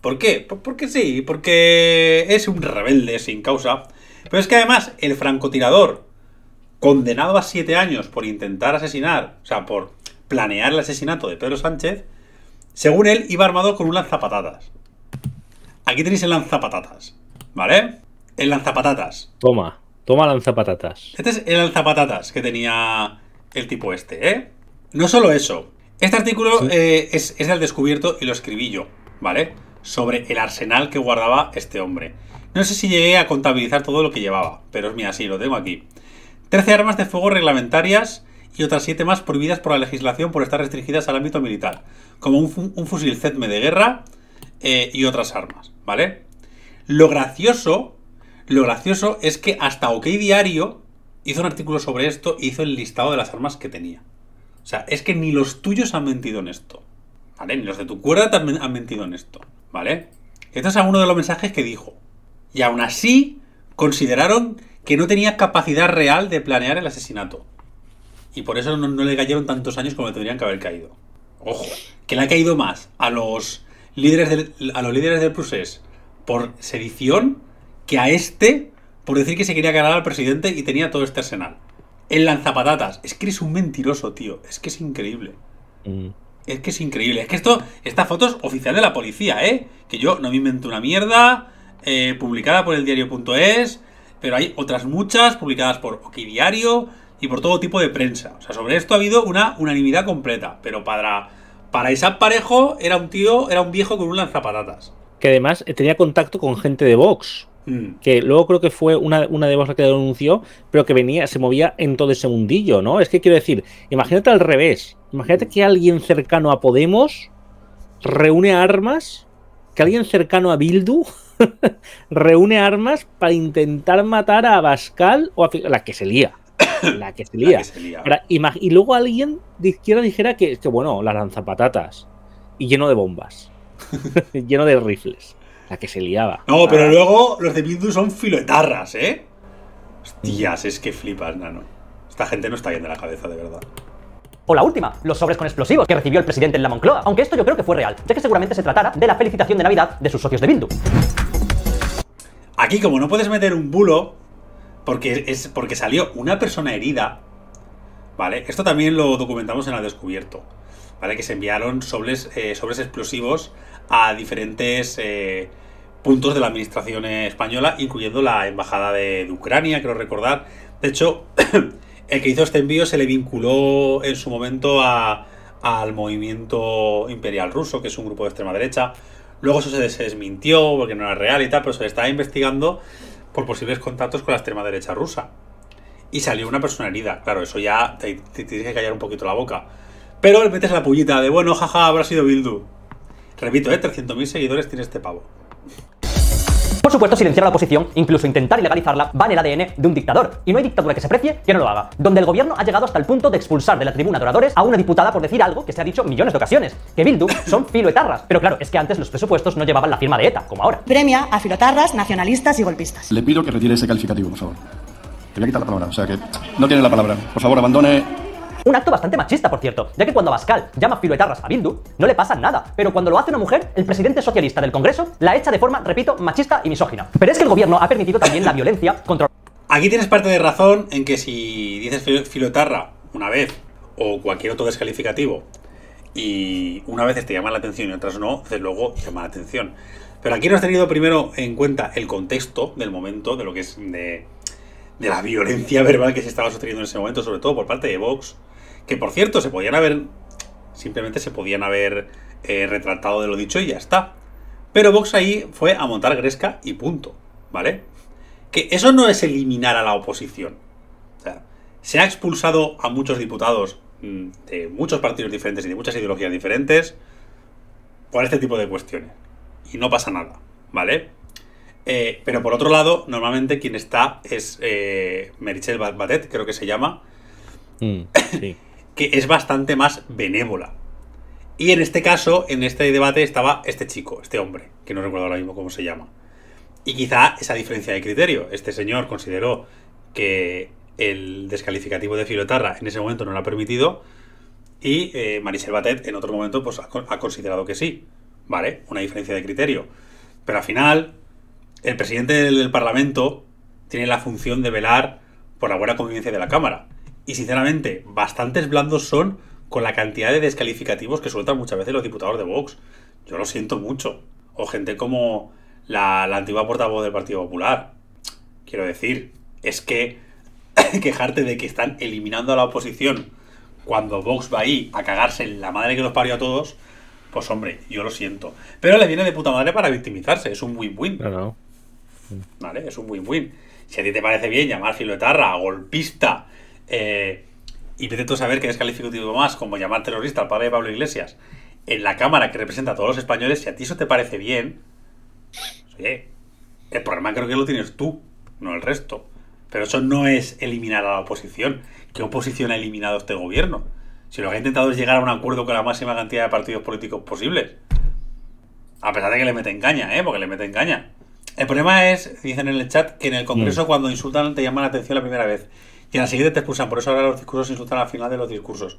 ¿Por qué? Porque sí, porque es un rebelde sin causa. Pero es que además el francotirador, condenado a 7 años por intentar asesinar, o sea, por planear el asesinato de Pedro Sánchez, según él iba armado con un lanzapatatas. Aquí tenéis el lanzapatatas, ¿vale? El lanzapatatas. Toma, toma lanzapatatas. Este es el lanzapatatas que tenía el tipo este, ¿eh? No solo eso, este artículo eh, es, el descubierto y lo escribí yo, ¿vale? Sobre el arsenal que guardaba este hombre. No sé si llegué a contabilizar todo lo que llevaba, pero es mira, sí, lo tengo aquí. Trece armas de fuego reglamentarias y otras siete más prohibidas por la legislación por estar restringidas al ámbito militar, como un, fusil CETME de guerra eh, y otras armas, ¿vale? Lo gracioso, lo gracioso es que hasta OK Diario hizo un artículo sobre esto e hizo el listado de las armas que tenía. O sea, es que ni los tuyos han mentido en esto. ¿Vale? Ni los de tu cuerda también han mentido en esto. ¿Vale? Este es uno de los mensajes que dijo. Y aún así, consideraron que no tenía capacidad real de planear el asesinato. Y por eso no, le cayeron tantos años como le tendrían que haber caído. Ojo, que le ha caído más a los líderes del, a los líderes del por sedición que a este por decir que se quería ganar al presidente y tenía todo este arsenal. El lanzapatatas. Es que eres un mentiroso, tío. Es que es increíble. Mm. Es que es increíble. Es que esto, esta foto es oficial de la policía, ¿eh? Que yo no me invento una mierda. Eh, publicada por el diario.es. Pero hay otras muchas publicadas por OK Diario y por todo tipo de prensa. O sea, sobre esto ha habido una unanimidad completa. Pero para, para Isaac Parejo era un tío, era un viejo con un lanzapatatas. Que además tenía contacto con gente de Vox. Mm. que luego creo que fue una, de vos que denunció, pero que venía, se movía en todo ese mundillo, ¿no? Es que quiero decir, imagínate al revés, imagínate que alguien cercano a Podemos reúne armas, que alguien cercano a Bildu reúne armas para intentar matar a Abascal o a la que se lía. La que se lía. y luego alguien de izquierda dijera que, bueno, la lanzapatatas y lleno de bombas, lleno de rifles. La que se liaba. No, pero luego los de Bildu son filoetarras, ¿eh? Hostias, es que flipas, nano. Esta gente no está bien de la cabeza, de verdad. O la última, los sobres con explosivos que recibió el presidente en la Moncloa. Aunque esto yo creo que fue real, ya que seguramente se tratara de la felicitación de Navidad de sus socios de Bildu. Aquí, como no puedes meter un bulo, porque, es, porque salió una persona herida, ¿vale? Esto también lo documentamos en el descubierto, ¿vale? Que se enviaron sobres, eh, sobres explosivos a diferentes eh, puntos de la administración española, incluyendo la embajada de, Ucrania, creo recordar. De hecho, el que hizo este envío se le vinculó en su momento al movimiento imperial ruso, que es un grupo de extrema derecha. Luego eso se, desmintió porque no era real y tal, pero se le estaba investigando por posibles contactos con la extrema derecha rusa. Y salió una persona herida. Claro, eso ya te, tienes que callar un poquito la boca. Pero le metes la pullita de, bueno, jaja, habrá sido Bildu. Repito, ¿eh? 300.000 seguidores tiene este pavo. Por supuesto, silenciar a la oposición, incluso intentar ilegalizarla, va en el ADN de un dictador. Y no hay dictadura que se aprecie que no lo haga. Donde el gobierno ha llegado hasta el punto de expulsar de la tribuna de oradores a una diputada por decir algo que se ha dicho millones de ocasiones, que Bildu son filoetarras. Pero claro, es que antes los presupuestos no llevaban la firma de ETA, como ahora. Premia a filotarras, nacionalistas y golpistas. Le pido que retire ese calificativo, por favor. Te voy a quitar la palabra, o sea que no tiene la palabra. Por favor, abandone un acto bastante machista, por cierto, ya que cuando Abascal llama filoetarras a Bindu, no le pasa nada, pero cuando lo hace una mujer, el presidente socialista del Congreso la echa de forma, repito, machista y misógina. Pero es que el gobierno ha permitido también la violencia contra... Aquí tienes parte de razón en que si dices filotarra una vez o cualquier otro descalificativo y una vez te llama la atención y otras no, desde luego llama la atención. Pero aquí no has tenido primero en cuenta el contexto del momento, de lo que es de, de la violencia verbal que se estaba sosteniendo en ese momento, sobre todo por parte de Vox, que por cierto, se podían haber. Simplemente se podían haber eh, retratado de lo dicho y ya está. Pero Vox ahí fue a montar Gresca y punto. ¿Vale? Que eso no es eliminar a la oposición. O sea, se ha expulsado a muchos diputados mm, de muchos partidos diferentes y de muchas ideologías diferentes por este tipo de cuestiones. Y no pasa nada, ¿vale? Eh, pero por otro lado, normalmente quien está es eh, Merichel Batet, creo que se llama. Mm, sí. que es bastante más benévola. Y en este caso, en este debate estaba este chico, este hombre, que no recuerdo ahora mismo cómo se llama. Y quizá esa diferencia de criterio. Este señor consideró que el descalificativo de Filotarra en ese momento no lo ha permitido y eh, Marisel Batet en otro momento pues, ha, considerado que sí. ¿Vale? Una diferencia de criterio. Pero al final, el presidente del Parlamento tiene la función de velar por la buena convivencia de la Cámara y sinceramente, bastantes blandos son con la cantidad de descalificativos que sueltan muchas veces los diputados de Vox. Yo lo siento mucho. O gente como la, antigua portavoz del Partido Popular. Quiero decir, es que quejarte de que están eliminando a la oposición cuando Vox va ahí a cagarse en la madre que los parió a todos, pues hombre, yo lo siento. Pero le viene de puta madre para victimizarse, es un win-win. Vale, es un win-win. Si a ti te parece bien llamar filoetarra, golpista, eh, y pretendo saber a saber qué más, como llamar terrorista al padre de Pablo Iglesias en la Cámara que representa a todos los españoles, si a ti eso te parece bien, pues, oye, el problema creo que lo tienes tú, no el resto. Pero eso no es eliminar a la oposición. que oposición ha eliminado este gobierno? Si lo que ha intentado es llegar a un acuerdo con la máxima cantidad de partidos políticos posibles. A pesar de que le meten caña, ¿eh? Porque le meten engaña El problema es, dicen en el chat, que en el Congreso mm. cuando insultan te llaman la atención la primera vez. Y en la siguiente te expulsan. Por eso ahora los discursos insultan al final de los discursos.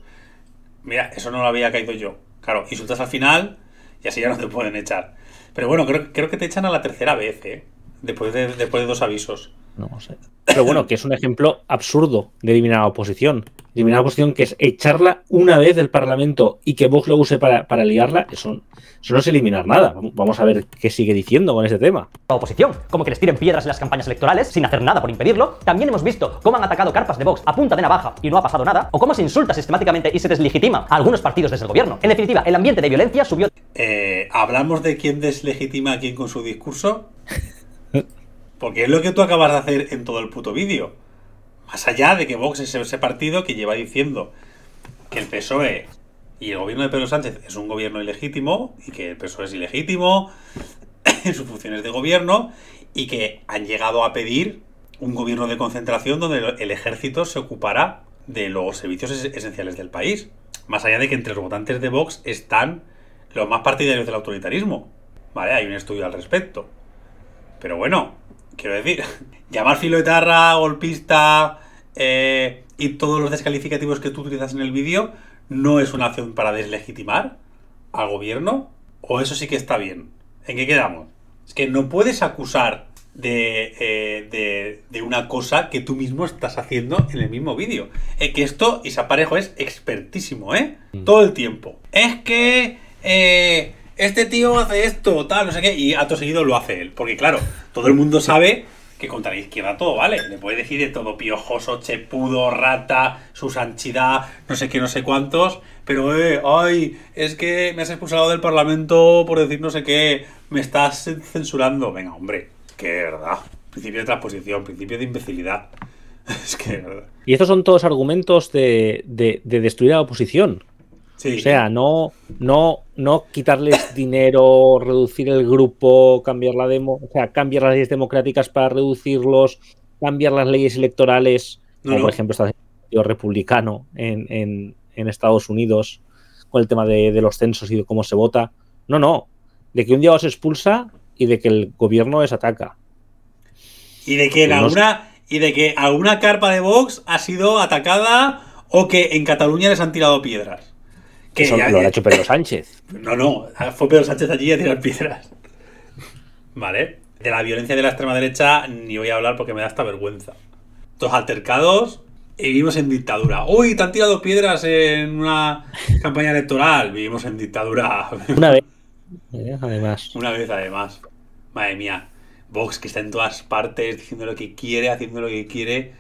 Mira, eso no lo había caído yo. Claro, insultas al final y así ya no te pueden echar. Pero bueno, creo, creo que te echan a la tercera vez, ¿eh? Después después de dos avisos sé. Pero bueno, que es un ejemplo absurdo de eliminar a la oposición. Eliminar a la oposición que es echarla una vez del Parlamento y que Vox lo use para, para liarla, eso, no es eliminar nada. Vamos a ver qué sigue diciendo con este tema. La oposición, como que les tiren piedras en las campañas electorales sin hacer nada por impedirlo. También hemos visto cómo han atacado carpas de Vox a punta de navaja y no ha pasado nada, o cómo se insulta sistemáticamente y se deslegitima a algunos partidos desde el gobierno. En definitiva, el ambiente de violencia subió. Eh, ¿Hablamos de quién deslegitima a quién con su discurso? Porque es lo que tú acabas de hacer en todo el puto vídeo. Más allá de que Vox es ese partido que lleva diciendo que el PSOE y el gobierno de Pedro Sánchez es un gobierno ilegítimo y que el PSOE es ilegítimo en sus funciones de gobierno y que han llegado a pedir un gobierno de concentración donde el ejército se ocupará de los servicios esenciales del país. Más allá de que entre los votantes de Vox están los más partidarios del autoritarismo. Vale, hay un estudio al respecto. Pero bueno, quiero decir, llamar filoetarra, golpista eh, y todos los descalificativos que tú utilizas en el vídeo no es una acción para deslegitimar al gobierno, o eso sí que está bien. ¿En qué quedamos? Es que no puedes acusar de, eh, de, una cosa que tú mismo estás haciendo en el mismo vídeo. Es que esto, y Isaparejo, es expertísimo, ¿eh? Mm. Todo el tiempo. Es que eh, este tío hace esto, tal, no sé qué, y acto seguido lo hace él. Porque claro, todo el mundo sabe que contra la izquierda todo vale. Le puede decir de todo, piojoso, chepudo, rata, su sanchidad, no sé qué, no sé cuántos. Pero, eh, ay, es que me has expulsado del Parlamento por decir no sé qué, me estás censurando. Venga, hombre, qué verdad. Principio de transposición, principio de imbecilidad. Es que verdad. Y estos son todos argumentos de, de destruir a la oposición, o sea, no, no, no quitarles dinero, reducir el grupo, cambiar la demo, o sea, cambiar las leyes democráticas para reducirlos, cambiar las leyes electorales, como por ejemplo está el republicano en, Estados Unidos, con el tema de, los censos y de cómo se vota. No, no. De que un día os expulsa y de que el gobierno les ataca. Y de que, alguna y de que a una carpa de Vox ha sido atacada o que en Cataluña les han tirado piedras lo ha hecho Pedro Sánchez. No, no, fue Pedro Sánchez allí a tirar piedras. Vale. De la violencia de la extrema derecha ni voy a hablar porque me da hasta vergüenza. Dos altercados y vivimos en dictadura. Uy, te han tirado piedras en una campaña electoral. Vivimos en dictadura. Una vez. Eh, además. Una vez además. Madre mía. Vox que está en todas partes diciendo lo que quiere, haciendo lo que quiere.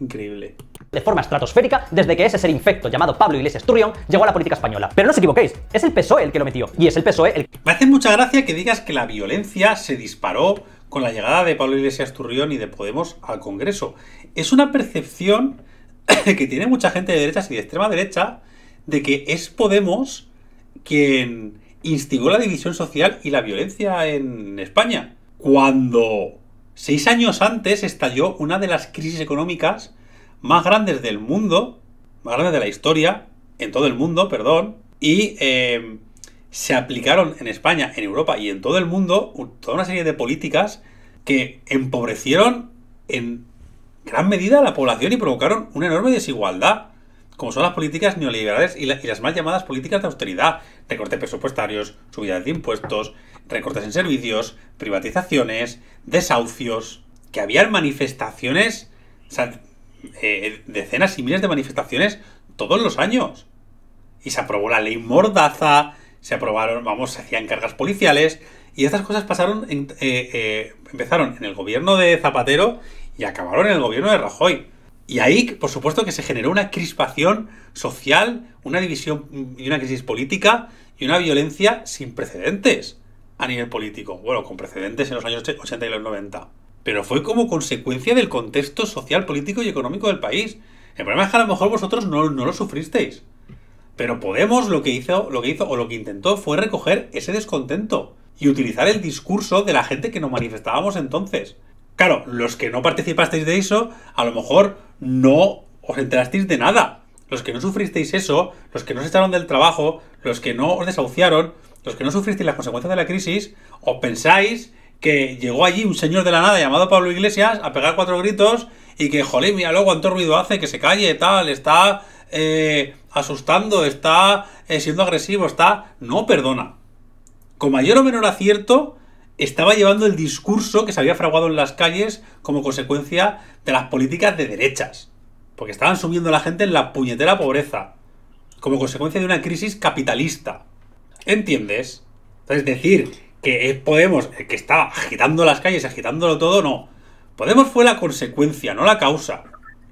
Increíble de forma estratosférica desde que ese ser infecto llamado Pablo Iglesias Turrión llegó a la política española. Pero no os equivoquéis, es el PSOE el que lo metió. Y es el PSOE el que... Me hace mucha gracia que digas que la violencia se disparó con la llegada de Pablo Iglesias Turrión y de Podemos al Congreso. Es una percepción que tiene mucha gente de derechas y de extrema derecha de que es Podemos quien instigó la división social y la violencia en España. Cuando seis años antes estalló una de las crisis económicas más grandes del mundo, más grandes de la historia, en todo el mundo, perdón, y em, se aplicaron en España, en Europa y en todo el mundo toda una serie de políticas que empobrecieron en gran medida a la población y provocaron una enorme desigualdad, como son las políticas neoliberales y, las más llamadas políticas de austeridad, recortes presupuestarios, subidas de impuestos, recortes en servicios, privatizaciones, desahucios, que habían manifestaciones eh, decenas y miles de manifestaciones todos los años. Y se aprobó la ley Mordaza, se aprobaron, vamos, se hacían cargas policiales, y estas cosas pasaron, en, eh, eh, empezaron en el gobierno de Zapatero y acabaron en el gobierno de Rajoy. Y ahí, por supuesto, que se generó una crispación social, una división y una crisis política y una violencia sin precedentes a nivel político. Bueno, con precedentes en los años 80 y los 90 pero fue como consecuencia del contexto social, político y económico del país. El problema es que a lo mejor vosotros no, lo sufristeis. Pero Podemos lo que, hizo, lo que hizo o lo que intentó fue recoger ese descontento y utilizar el discurso de la gente que nos manifestábamos entonces. Claro, los que no participasteis de eso, a lo mejor no os enterasteis de nada. Los que no sufristeis eso, los que no se echaron del trabajo, los que no os desahuciaron, los que no sufristeis las consecuencias de la crisis, os pensáis que llegó allí un señor de la nada llamado Pablo Iglesias a pegar cuatro gritos y que, jolín, mira luego cuánto ruido hace, que se calle, tal, está eh, asustando, está eh, siendo agresivo, está... No perdona. Con mayor o menor acierto, estaba llevando el discurso que se había fraguado en las calles como consecuencia de las políticas de derechas. Porque estaban sumiendo a la gente en la puñetera pobreza. Como consecuencia de una crisis capitalista. ¿Entiendes? Es decir, que Podemos el que estaba agitando las calles, agitándolo todo, no. Podemos fue la consecuencia, no la causa.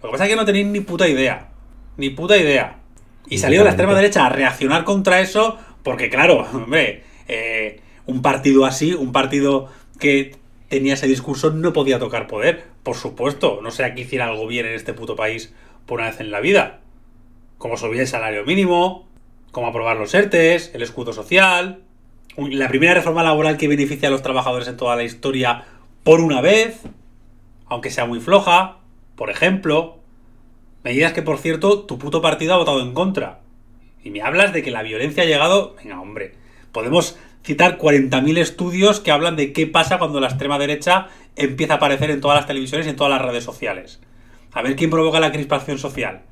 Lo que pasa es que no tenéis ni puta idea. Ni puta idea. Y salió la extrema derecha a reaccionar contra eso, porque claro, hombre, eh, un partido así, un partido que tenía ese discurso, no podía tocar poder. Por supuesto, no sea que hiciera algo bien en este puto país por una vez en la vida. Como subir el salario mínimo, como aprobar los ERTES, el escudo social, la primera reforma laboral que beneficia a los trabajadores en toda la historia por una vez, aunque sea muy floja, por ejemplo. Medidas que, por cierto, tu puto partido ha votado en contra. Y me hablas de que la violencia ha llegado... Venga, hombre, podemos citar 40.000 estudios que hablan de qué pasa cuando la extrema derecha empieza a aparecer en todas las televisiones y en todas las redes sociales. A ver quién provoca la crispación social.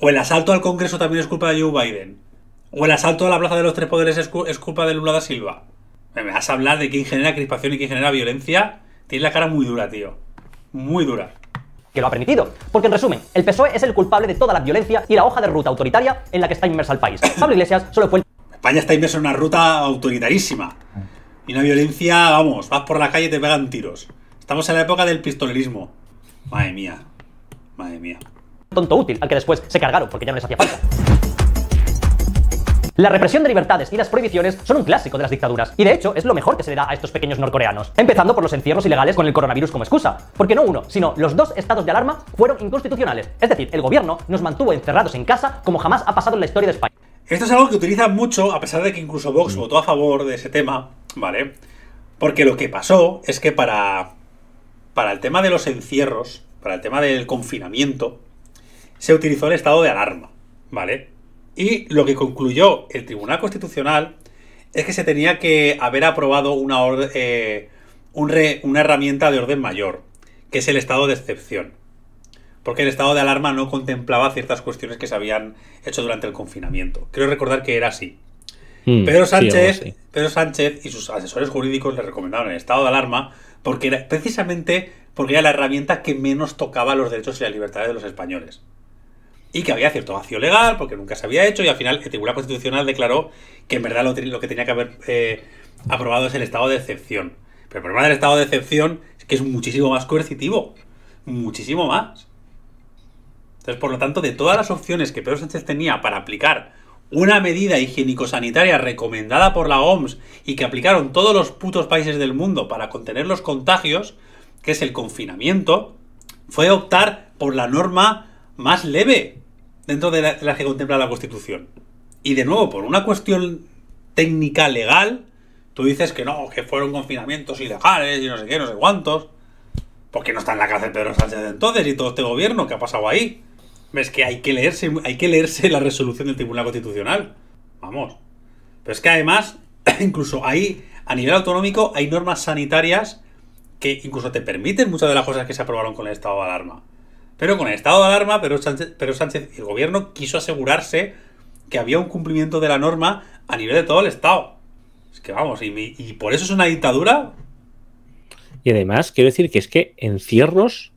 O el asalto al Congreso también es culpa de Joe Biden o el asalto a la Plaza de los Tres Poderes es, culpa de Lula da Silva. Me vas a hablar de quién genera crispación y quién genera violencia. Tienes la cara muy dura, tío. Muy dura que lo ha permitido. Porque en resumen, el PSOE es el culpable de toda la violencia y la hoja de ruta autoritaria en la que está inmersa el país. Pablo Iglesias solo fue el... España está inmersa en una ruta autoritarísima. Y una violencia, vamos, vas por la calle y te pegan tiros. Estamos en la época del pistolerismo. Madre mía. Madre mía. Tonto útil, al que después se cargaron porque ya no les hacía falta. La represión de libertades y las prohibiciones son un clásico de las dictaduras, y de hecho es lo mejor que se le da a estos pequeños norcoreanos, empezando por los encierros ilegales con el coronavirus como excusa, porque no uno, sino los dos estados de alarma fueron inconstitucionales, es decir, el gobierno nos mantuvo encerrados en casa como jamás ha pasado en la historia de España. Esto es algo que utilizan mucho, a pesar de que incluso Vox mm. votó a favor de ese tema, ¿vale? Porque lo que pasó es que para, para el tema de los encierros, para el tema del confinamiento, se utilizó el estado de alarma, ¿vale? Y lo que concluyó el Tribunal Constitucional es que se tenía que haber aprobado una, eh, una herramienta de orden mayor, que es el estado de excepción. Porque el estado de alarma no contemplaba ciertas cuestiones que se habían hecho durante el confinamiento. Creo recordar que era así. Hmm, Pedro, Sánchez, Sánchez y sus asesores jurídicos le recomendaron el estado de alarma porque precisamente porque era la herramienta que menos tocaba los derechos y las libertades de los españoles y que había cierto vacío legal porque nunca se había hecho y al final el Tribunal Constitucional declaró que en verdad lo, que tenía que haber eh, aprobado es el estado de excepción. Pero el problema del estado de excepción es que es muchísimo más coercitivo, muchísimo más. Entonces, por lo tanto, de todas las opciones que Pedro Sánchez tenía para aplicar una medida higiénico-sanitaria recomendada por la OMS y que aplicaron todos los putos países del mundo para contener los contagios, que es el confinamiento, fue optar por la norma más leve, dentro de, la, las que contempla la Constitución. Y de nuevo, por una cuestión técnica legal, tú dices que no, que fueron confinamientos ilegales y no sé qué, no sé cuántos. Porque no está en la cárcel Pedro Sánchez de entonces y todo este gobierno que ha pasado ahí. Es que hay que leerse, hay que leerse la resolución del Tribunal Constitucional. Vamos. Pero es que además, incluso ahí, a nivel autonómico, hay normas sanitarias que incluso te permiten muchas de las cosas que se aprobaron con el estado de alarma pero con el estado de alarma, pero Sánchez, pero Sánchez el gobierno quiso asegurarse que había un cumplimiento de la norma a nivel de todo el Estado. Es que vamos, y, por eso es una dictadura. Y además, quiero decir que es que encierros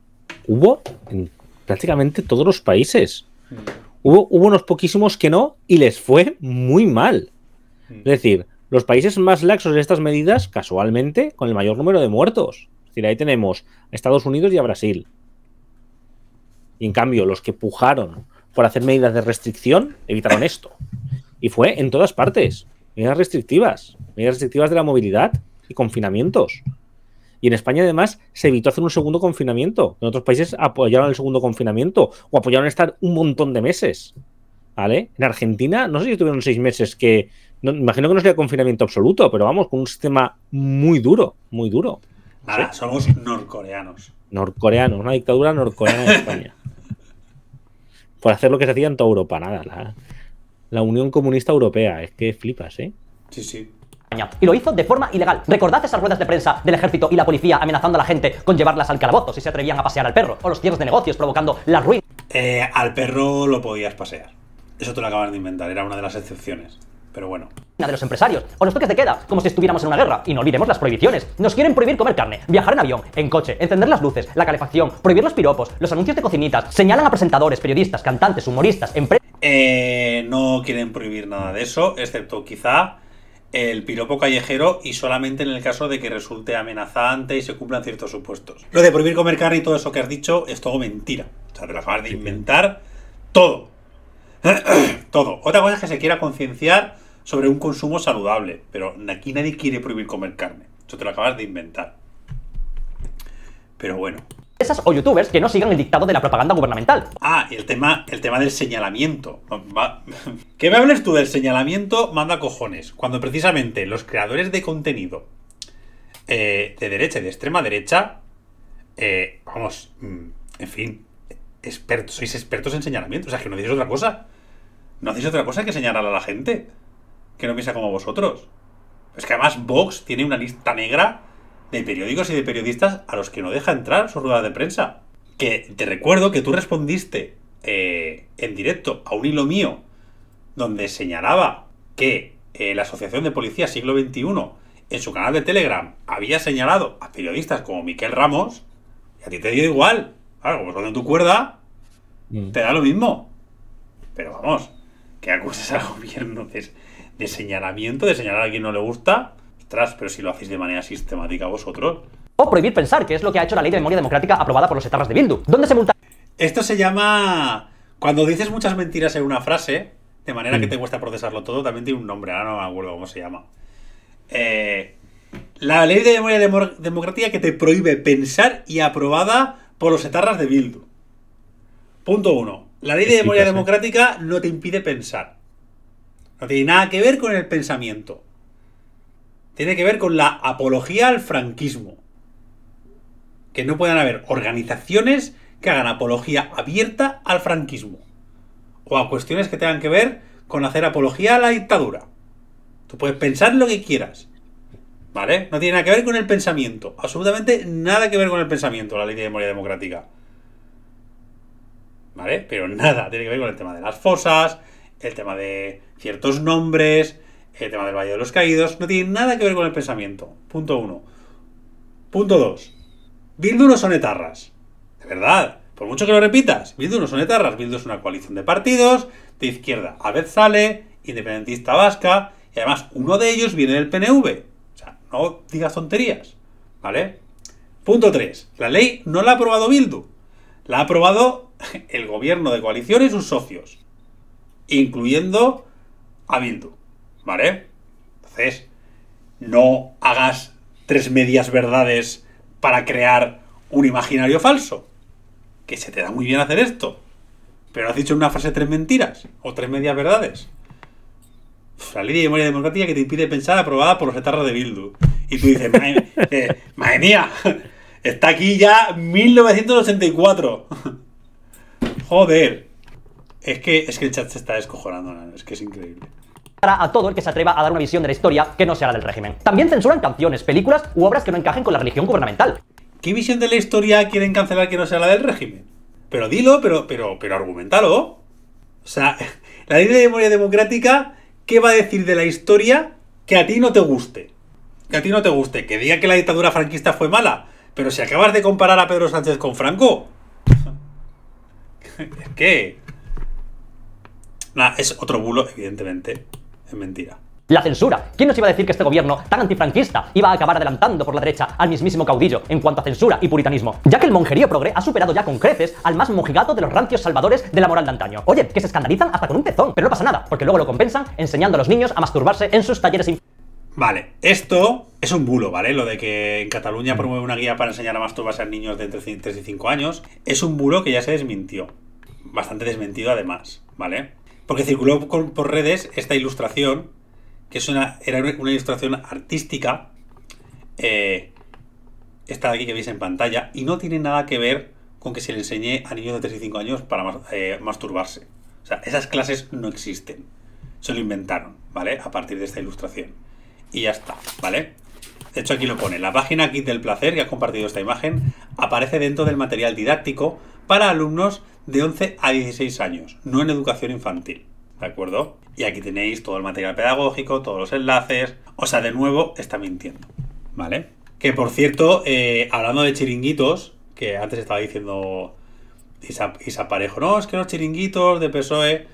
hubo en prácticamente todos los países. Mm. Hubo, unos poquísimos que no y les fue muy mal. Mm. Es decir, los países más laxos de estas medidas, casualmente, con el mayor número de muertos. Es decir, ahí tenemos a Estados Unidos y a Brasil. Y en cambio, los que pujaron por hacer medidas de restricción evitaron esto. Y fue en todas partes. Medidas restrictivas. Medidas restrictivas de la movilidad y confinamientos. Y en España, además, se evitó hacer un segundo confinamiento. En otros países apoyaron el segundo confinamiento o apoyaron estar un montón de meses. ¿Vale? En Argentina, no sé si tuvieron seis meses que. imagino que no sería confinamiento absoluto, pero vamos, con un sistema muy duro, muy duro. Ahora, somos norcoreanos. Norcoreanos, una dictadura norcoreana en España. por hacer lo que se hacía en toda Europa, nada. La, la Unión Comunista Europea, es que flipas, ¿eh? Sí, sí. Y lo hizo de forma ilegal. Recordad esas ruedas de prensa del ejército y la policía amenazando a la gente con llevarlas al calabozo si se atrevían a pasear al perro, o los cierres de negocios provocando la ruina. Eh, al perro lo podías pasear. Eso te lo acabas de inventar, era una de las excepciones pero bueno. De los empresarios, o los toques de queda, como si estuviéramos en una guerra. Y no olvidemos las prohibiciones. Nos quieren prohibir comer carne, viajar en avión, en coche, encender las luces, la calefacción, prohibir los piropos, los anuncios de cocinitas, señalan a presentadores, periodistas, cantantes, humoristas, empresas. Eh, no quieren prohibir nada de eso, excepto quizá el piropo callejero y solamente en el caso de que resulte amenazante y se cumplan ciertos supuestos. Lo de prohibir comer carne y todo eso que has dicho es todo mentira. O sea, te la acabas de inventar todo. todo. Otra cosa es que se quiera concienciar sobre un consumo saludable, pero aquí nadie quiere prohibir comer carne. Eso te lo acabas de inventar. Pero bueno. Esas o youtubers que no sigan el dictado de la propaganda gubernamental. Ah, el tema, el tema del señalamiento. que me hables tú del señalamiento, manda cojones. Cuando precisamente los creadores de contenido eh, de derecha y de extrema derecha, eh, vamos, mm, en fin, expertos, sois expertos en señalamiento. O sea, que no hacéis otra cosa. No hacéis otra cosa que señalar a la gente que no piensa como vosotros. Es que además Vox tiene una lista negra de periódicos y de periodistas a los que no deja entrar su rueda de prensa. Que te recuerdo que tú respondiste eh, en directo a un hilo mío donde señalaba que eh, la Asociación de Policía Siglo XXI en su canal de Telegram había señalado a periodistas como Miquel Ramos, y a ti te dio igual. Claro, como son tu cuerda, mm. te da lo mismo. Pero vamos, que acuses al gobierno de señalamiento, de señalar a quien no le gusta. Ostras, pero si lo hacéis de manera sistemática vosotros. O prohibir pensar, que es lo que ha hecho la ley de memoria democrática aprobada por los etarras de Bildu. ¿Dónde se multa? Esto se llama. Cuando dices muchas mentiras en una frase, de manera que mm. te cuesta procesarlo todo, también tiene un nombre, ahora no me acuerdo cómo se llama. Eh, la ley de memoria democrática que te prohíbe pensar y aprobada por los etarras de Bildu. Punto uno La ley de memoria democrática no te impide pensar. No tiene nada que ver con el pensamiento. Tiene que ver con la apología al franquismo. Que no puedan haber organizaciones que hagan apología abierta al franquismo. O a cuestiones que tengan que ver con hacer apología a la dictadura. Tú puedes pensar lo que quieras. ¿Vale? No tiene nada que ver con el pensamiento. Absolutamente nada que ver con el pensamiento, la ley de memoria democrática. ¿Vale? Pero nada, tiene que ver con el tema de las fosas, el tema de ciertos nombres, el tema del Valle de los Caídos, no tiene nada que ver con el pensamiento. Punto uno. Punto dos. Bildu no son etarras. De verdad. Por mucho que lo repitas, Bildu no son etarras. Bildu es una coalición de partidos de izquierda. A vez sale, independentista vasca, y además uno de ellos viene del PNV. O sea, no digas tonterías. ¿Vale? Punto tres. La ley no la ha aprobado Bildu. La ha aprobado el gobierno de coalición y sus socios incluyendo a Bildu, ¿vale? Entonces, no hagas tres medias verdades para crear un imaginario falso, que se te da muy bien hacer esto, pero has dicho una frase tres mentiras o tres medias verdades. La ley de memoria democrática que te impide pensar aprobada por los etarras de Bildu. Y tú dices, madre mía, eh, está aquí ya 1984. Joder. Es que, es que el chat se está descojonando, es que es increíble a todo el que se atreva a dar una visión de la historia que no sea la del régimen. También censuran canciones, películas u obras que no encajen con la religión gubernamental. ¿Qué visión de la historia quieren cancelar que no sea la del régimen? Pero dilo, pero, pero, pero argumentalo. O sea, la ley de memoria democrática, ¿qué va a decir de la historia que a ti no te guste? Que a ti no te guste, que diga que la dictadura franquista fue mala. Pero si acabas de comparar a Pedro Sánchez con Franco... ¿Qué? Nada, es otro bulo, evidentemente. Es mentira. La censura. ¿Quién nos iba a decir que este gobierno tan antifranquista iba a acabar adelantando por la derecha al mismísimo caudillo en cuanto a censura y puritanismo? Ya que el monjerío progre ha superado ya con creces al más mojigato de los rancios salvadores de la moral de antaño. Oye, que se escandalizan hasta con un pezón, pero no pasa nada, porque luego lo compensan enseñando a los niños a masturbarse en sus talleres. Vale, esto es un bulo, ¿vale? Lo de que en Cataluña promueve una guía para enseñar a masturbarse a niños de entre 3 y 5 años es un bulo que ya se desmintió. Bastante desmentido además, ¿vale? Porque circuló por, redes esta ilustración, que es una, era una ilustración artística, eh, esta de aquí que veis en pantalla, y no tiene nada que ver con que se le enseñe a niños de 3 y 5 años para eh, masturbarse. O sea, esas clases no existen. Se lo inventaron, ¿vale? A partir de esta ilustración. Y ya está, ¿vale? De hecho, aquí lo pone. La página Kit del Placer, que ha compartido esta imagen, aparece dentro del material didáctico para alumnos de 11 a 16 años, no en educación infantil. ¿De acuerdo? Y aquí tenéis todo el material pedagógico, todos los enlaces. O sea, de nuevo, está mintiendo. ¿Vale? Que por cierto, eh, hablando de chiringuitos, que antes estaba diciendo Isa, Parejo, no, es que los chiringuitos de PSOE.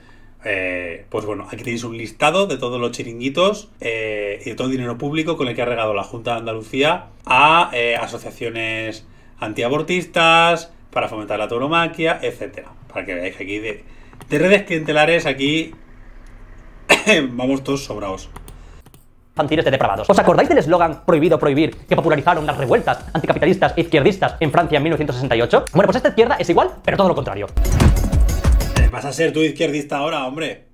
Eh, pues bueno, aquí tenéis un listado de todos los chiringuitos eh, y de todo el dinero público con el que ha regado la Junta de Andalucía a asociaciones antiabortistas, para fomentar la turomaquia, etcétera. Para que veáis que aquí de, redes clientelares, aquí vamos todos sobrados Fanciles de depravados. ¿Os acordáis del eslogan prohibido prohibir que popularizaron las revueltas anticapitalistas e izquierdistas en Francia en 1968? Bueno, pues esta izquierda es igual, pero todo lo contrario. Vas a ser tú izquierdista ahora, hombre.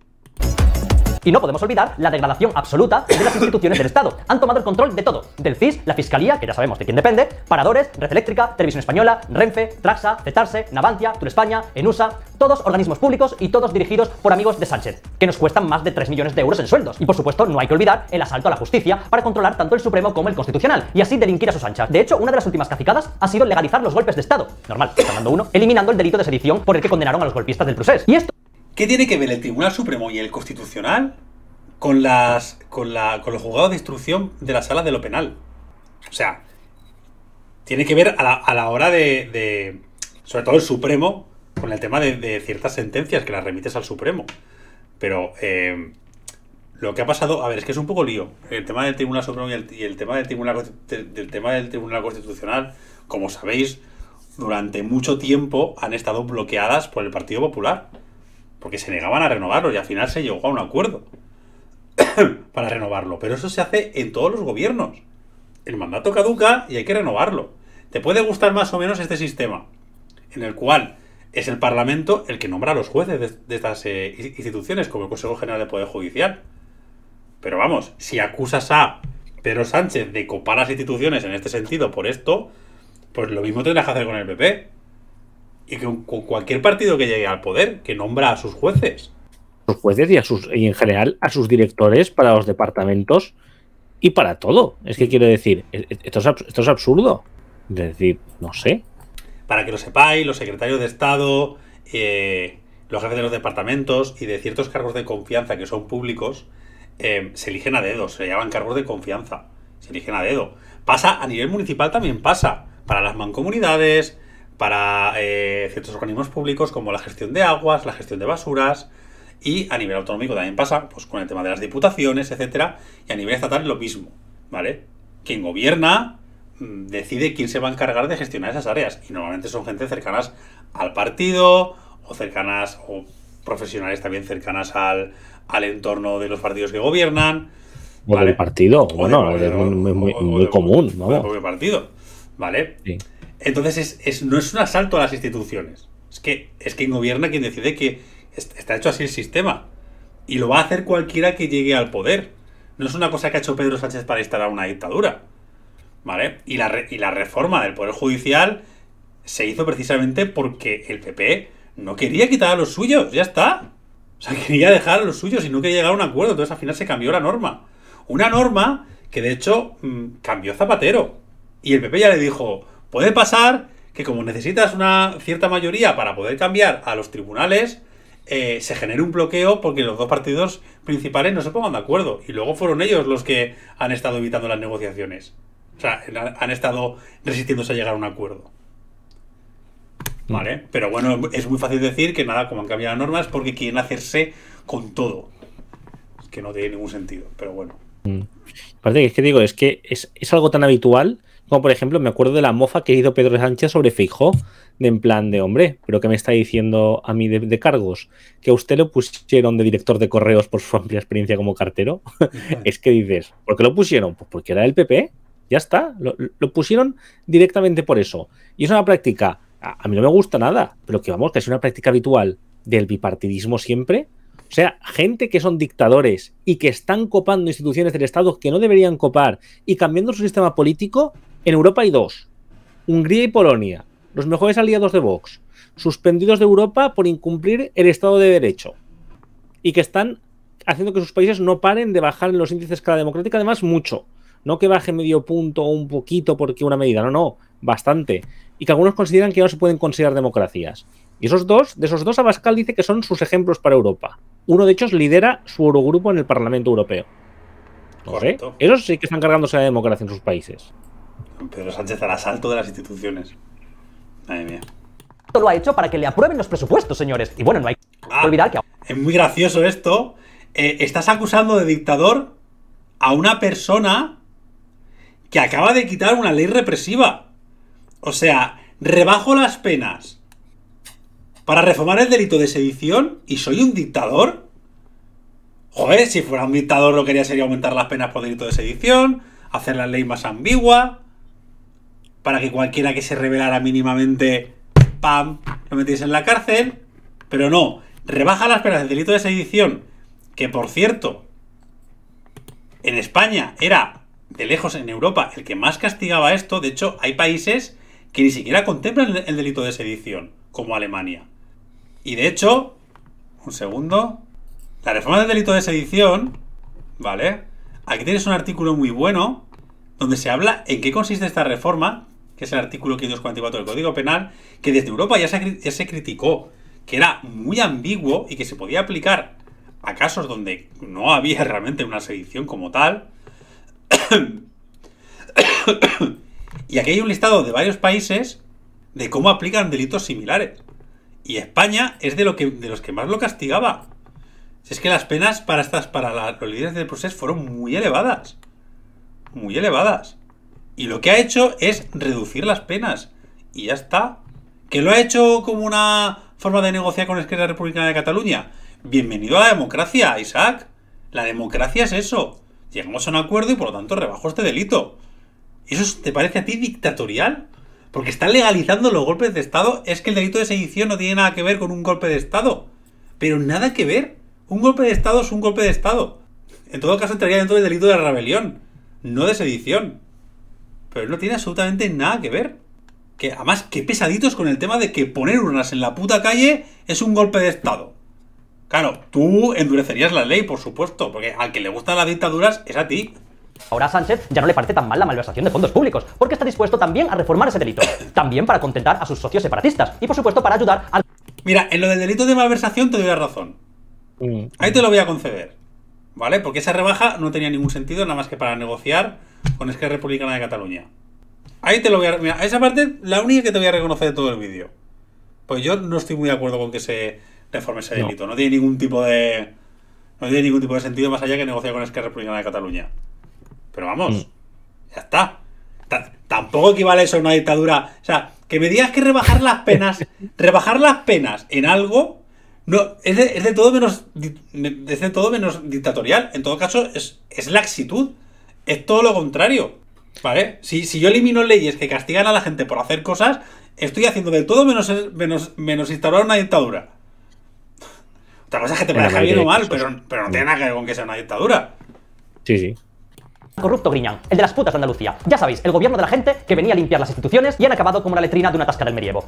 Y no podemos olvidar la degradación absoluta de las instituciones del Estado. Han tomado el control de todo. Del CIS, la Fiscalía, que ya sabemos de quién depende, Paradores, Red Eléctrica, Televisión Española, Renfe, Traxa, Cetarse, Navancia, Tour España, Enusa, todos organismos públicos y todos dirigidos por amigos de Sánchez, que nos cuestan más de 3 millones de euros en sueldos. Y por supuesto, no hay que olvidar el asalto a la justicia para controlar tanto el Supremo como el Constitucional, y así delinquir a sus anchas. De hecho, una de las últimas cacicadas ha sido legalizar los golpes de Estado. Normal, tomando uno, eliminando el delito de sedición por el que condenaron a los golpistas del Prusés. Y esto ¿Qué tiene que ver el Tribunal Supremo y el Constitucional con, las, con, con los juzgados de instrucción de la sala de lo penal? O sea, tiene que ver a la, hora de, sobre todo el Supremo, con el tema de, ciertas sentencias que las remites al Supremo. Pero eh, lo que ha pasado, a ver, es que es un poco lío. El tema del Tribunal Supremo y el, tema, del tribunal, del tema del Tribunal Constitucional, como sabéis, durante mucho tiempo han estado bloqueadas por el Partido Popular. Porque se negaban a renovarlo y al final se llegó a un acuerdo para renovarlo. Pero eso se hace en todos los gobiernos. El mandato caduca y hay que renovarlo. Te puede gustar más o menos este sistema, en el cual es el Parlamento el que nombra a los jueces de, estas eh, instituciones, como el Consejo General de Poder Judicial. Pero vamos, si acusas a Pedro Sánchez de copar las instituciones en este sentido por esto, pues lo mismo tendrás que hacer con el PP y que cualquier partido que llegue al poder, que nombra a sus jueces. Sus jueces y, a sus, y en general a sus directores para los departamentos y para todo. Es que quiero decir, e, e, esto es, esto es absurdo. Es decir, no sé. Para que lo sepáis, los secretarios de Estado, eh, los jefes de los departamentos y de ciertos cargos de confianza que son públicos, eh, se eligen a dedo, se llaman cargos de confianza, se eligen a dedo. Pasa, a nivel municipal también pasa, para las mancomunidades, para eh, ciertos organismos públicos como la gestión de aguas, la gestión de basuras y a nivel autonómico también pasa pues, con el tema de las diputaciones, etcétera, y a nivel estatal lo mismo, ¿vale? Quien gobierna mm, decide quién se va a encargar de gestionar esas áreas y normalmente son gente cercanas al partido o cercanas o profesionales también cercanas al, entorno de los partidos que gobiernan. ¿vale? partido, bueno, es muy, común, ¿no? partido, ¿vale? Entonces no es un asalto a las instituciones. Es que, quien gobierna quien decide que está hecho así el sistema. Y lo va a hacer cualquiera que llegue al poder. No es una cosa que ha hecho Pedro Sánchez para instalar una dictadura. ¿Vale? Y la, y la reforma del Poder Judicial se hizo precisamente porque el PP no quería quitar a los suyos, ya está. O sea, quería dejar a los suyos y no quería llegar a un acuerdo. Entonces al final se cambió la norma. Una norma que de hecho mm, cambió Zapatero. Y el PP ya le dijo, Puede pasar que como necesitas una cierta mayoría para poder cambiar a los tribunales, eh, se genere un bloqueo porque los dos partidos principales no se pongan de acuerdo. Y luego fueron ellos los que han estado evitando las negociaciones. O sea, han estado resistiéndose a llegar a un acuerdo. Mm. Vale, pero bueno, es muy fácil decir que nada, como han cambiado las normas, porque quieren hacerse con todo. que no tiene ningún sentido, pero bueno. Mm. Aparte es que digo, es que es, es algo tan habitual como por ejemplo, me acuerdo de la mofa que hizo Pedro Sánchez sobre Feijó, de en plan de hombre, pero que me está diciendo a mí de, cargos, que a usted lo pusieron de director de correos por su amplia experiencia como cartero. es que dices, ¿por qué lo pusieron? Pues porque era del PP, ya está, lo, pusieron directamente por eso. Y es una práctica, a, a, mí no me gusta nada, pero que vamos, que es una práctica habitual del bipartidismo siempre. O sea, gente que son dictadores y que están copando instituciones del Estado que no deberían copar y cambiando su sistema político, en Europa hay dos, Hungría y Polonia, los mejores aliados de Vox, suspendidos de Europa por incumplir el Estado de Derecho y que están haciendo que sus países no paren de bajar en los índices de escala democrática, además mucho. No que baje medio punto o un poquito porque una medida, no, no, bastante. Y que algunos consideran que no se pueden considerar democracias. Y esos dos, de esos dos, Abascal dice que son sus ejemplos para Europa. Uno de ellos lidera su Eurogrupo en el Parlamento Europeo. ¿Eh? Correcto. esos sí que están cargándose la democracia en sus países. Pedro Sánchez al asalto de las instituciones. Madre mía. Esto lo ha hecho para que le aprueben los presupuestos, señores. Y bueno, no hay ah, que olvidar que... Es muy gracioso esto. Eh, estás acusando de dictador a una persona que acaba de quitar una ley represiva. O sea, rebajo las penas para reformar el delito de sedición y soy un dictador. Joder, si fuera un dictador lo que haría sería aumentar las penas por delito de sedición, hacer la ley más ambigua para que cualquiera que se revelara mínimamente, ¡pam!, lo metiese en la cárcel. Pero no, rebaja las penas del delito de sedición, que por cierto, en España era, de lejos en Europa, el que más castigaba esto. De hecho, hay países que ni siquiera contemplan el delito de sedición, como Alemania. Y de hecho, un segundo, la reforma del delito de sedición, ¿vale? Aquí tienes un artículo muy bueno donde se habla en qué consiste esta reforma que es el artículo 544 del Código Penal, que desde Europa ya se, criticó, que era muy ambiguo y que se podía aplicar a casos donde no había realmente una sedición como tal. y aquí hay un listado de varios países de cómo aplican delitos similares. Y España es de, los que más lo castigaba. Si es que las penas para, estas, para los líderes del proceso fueron muy elevadas. Muy elevadas. Y lo que ha hecho es reducir las penas. Y ya está. ¿Que lo ha hecho como una forma de negociar con la izquierda republicana de Cataluña? Bienvenido a la democracia, Isaac. La democracia es eso. Llegamos a un acuerdo y por lo tanto rebajo este delito. ¿Eso te parece a ti dictatorial? Porque están legalizando los golpes de Estado. Es que el delito de sedición no tiene nada que ver con un golpe de Estado. Pero nada que ver. Un golpe de Estado es un golpe de Estado. En todo caso entraría dentro del delito de rebelión, no de sedición pero no tiene absolutamente nada que ver. Que además, qué pesaditos con el tema de que poner urnas en la puta calle es un golpe de Estado. Claro, tú endurecerías la ley, por supuesto, porque al que le gustan las dictaduras es a ti. Ahora a Sánchez ya no le parece tan mal la malversación de fondos públicos, porque está dispuesto también a reformar ese delito, también para contentar a sus socios separatistas y por supuesto para ayudar al... Mira, en lo del delito de malversación te doy la razón. Mm. Ahí te lo voy a conceder. ¿Vale? Porque esa rebaja no tenía ningún sentido nada más que para negociar con Esquerra Republicana de Cataluña. Ahí te lo voy a... Mira, esa parte la única que te voy a reconocer de todo el vídeo. Pues yo no estoy muy de acuerdo con que se reforme ese delito. No, tiene ningún tipo de... No tiene ningún tipo de sentido más allá que negociar con Esquerra Republicana de Cataluña. Pero vamos, mm. ya está. tampoco equivale eso a una dictadura. O sea, que me digas que rebajar las penas, rebajar las penas en algo no, es de, todo menos. todo menos dictatorial. En todo caso, es, es laxitud. Es todo lo contrario. ¿Vale? Si, si, yo elimino leyes que castigan a la gente por hacer cosas, estoy haciendo de todo menos, menos, instaurar una dictadura. Otra cosa es que te parezca bien o mal, pero, pero no mm. tiene nada que ver con que sea una dictadura. Sí, sí. Corrupto Griñán, el de las putas de Andalucía. Ya sabéis, el gobierno de la gente que venía a limpiar las instituciones y han acabado como la letrina de una tasca del medievo.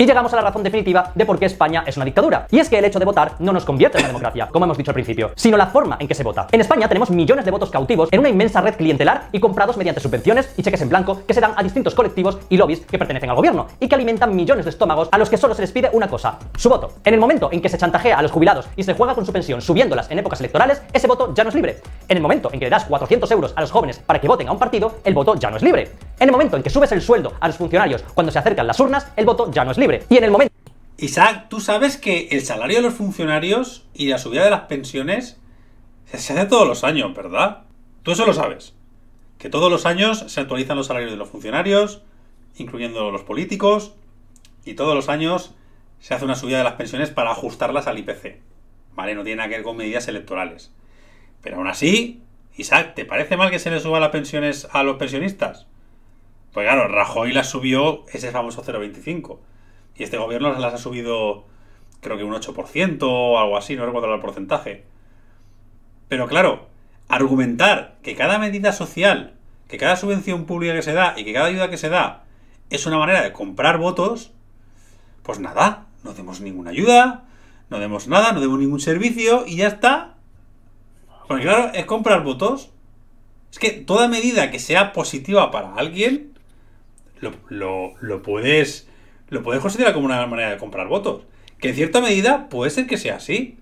Y llegamos a la razón definitiva de por qué España es una dictadura. Y es que el hecho de votar no nos convierte en una democracia, como hemos dicho al principio, sino la forma en que se vota. En España tenemos millones de votos cautivos en una inmensa red clientelar y comprados mediante subvenciones y cheques en blanco que se dan a distintos colectivos y lobbies que pertenecen al gobierno y que alimentan millones de estómagos a los que solo se les pide una cosa, su voto. En el momento en que se chantajea a los jubilados y se juega con su pensión subiéndolas en épocas electorales, ese voto ya no es libre. En el momento en que le das 400 euros a los jóvenes para que voten a un partido, el voto ya no es libre. En el momento en que subes el sueldo a los funcionarios cuando se acercan las urnas, el voto ya no es libre. Y en el momento... Isaac, tú sabes que el salario de los funcionarios y la subida de las pensiones se hace todos los años, ¿verdad? Tú eso lo sabes. Que todos los años se actualizan los salarios de los funcionarios, incluyendo los políticos, y todos los años se hace una subida de las pensiones para ajustarlas al IPC. ¿Vale? No tiene nada que ver con medidas electorales. Pero aún así, Isaac, ¿te parece mal que se le suba las pensiones a los pensionistas? Pues claro, Rajoy las subió ese famoso 0,25. Y este gobierno las ha subido, creo que un 8% o algo así, no recuerdo el porcentaje. Pero claro, argumentar que cada medida social, que cada subvención pública que se da y que cada ayuda que se da es una manera de comprar votos, pues nada, no demos ninguna ayuda, no demos nada, no demos ningún servicio y ya está. Porque claro, es comprar votos. Es que toda medida que sea positiva para alguien, lo, lo, lo puedes lo puedes considerar como una manera de comprar votos. Que en cierta medida puede ser que sea así.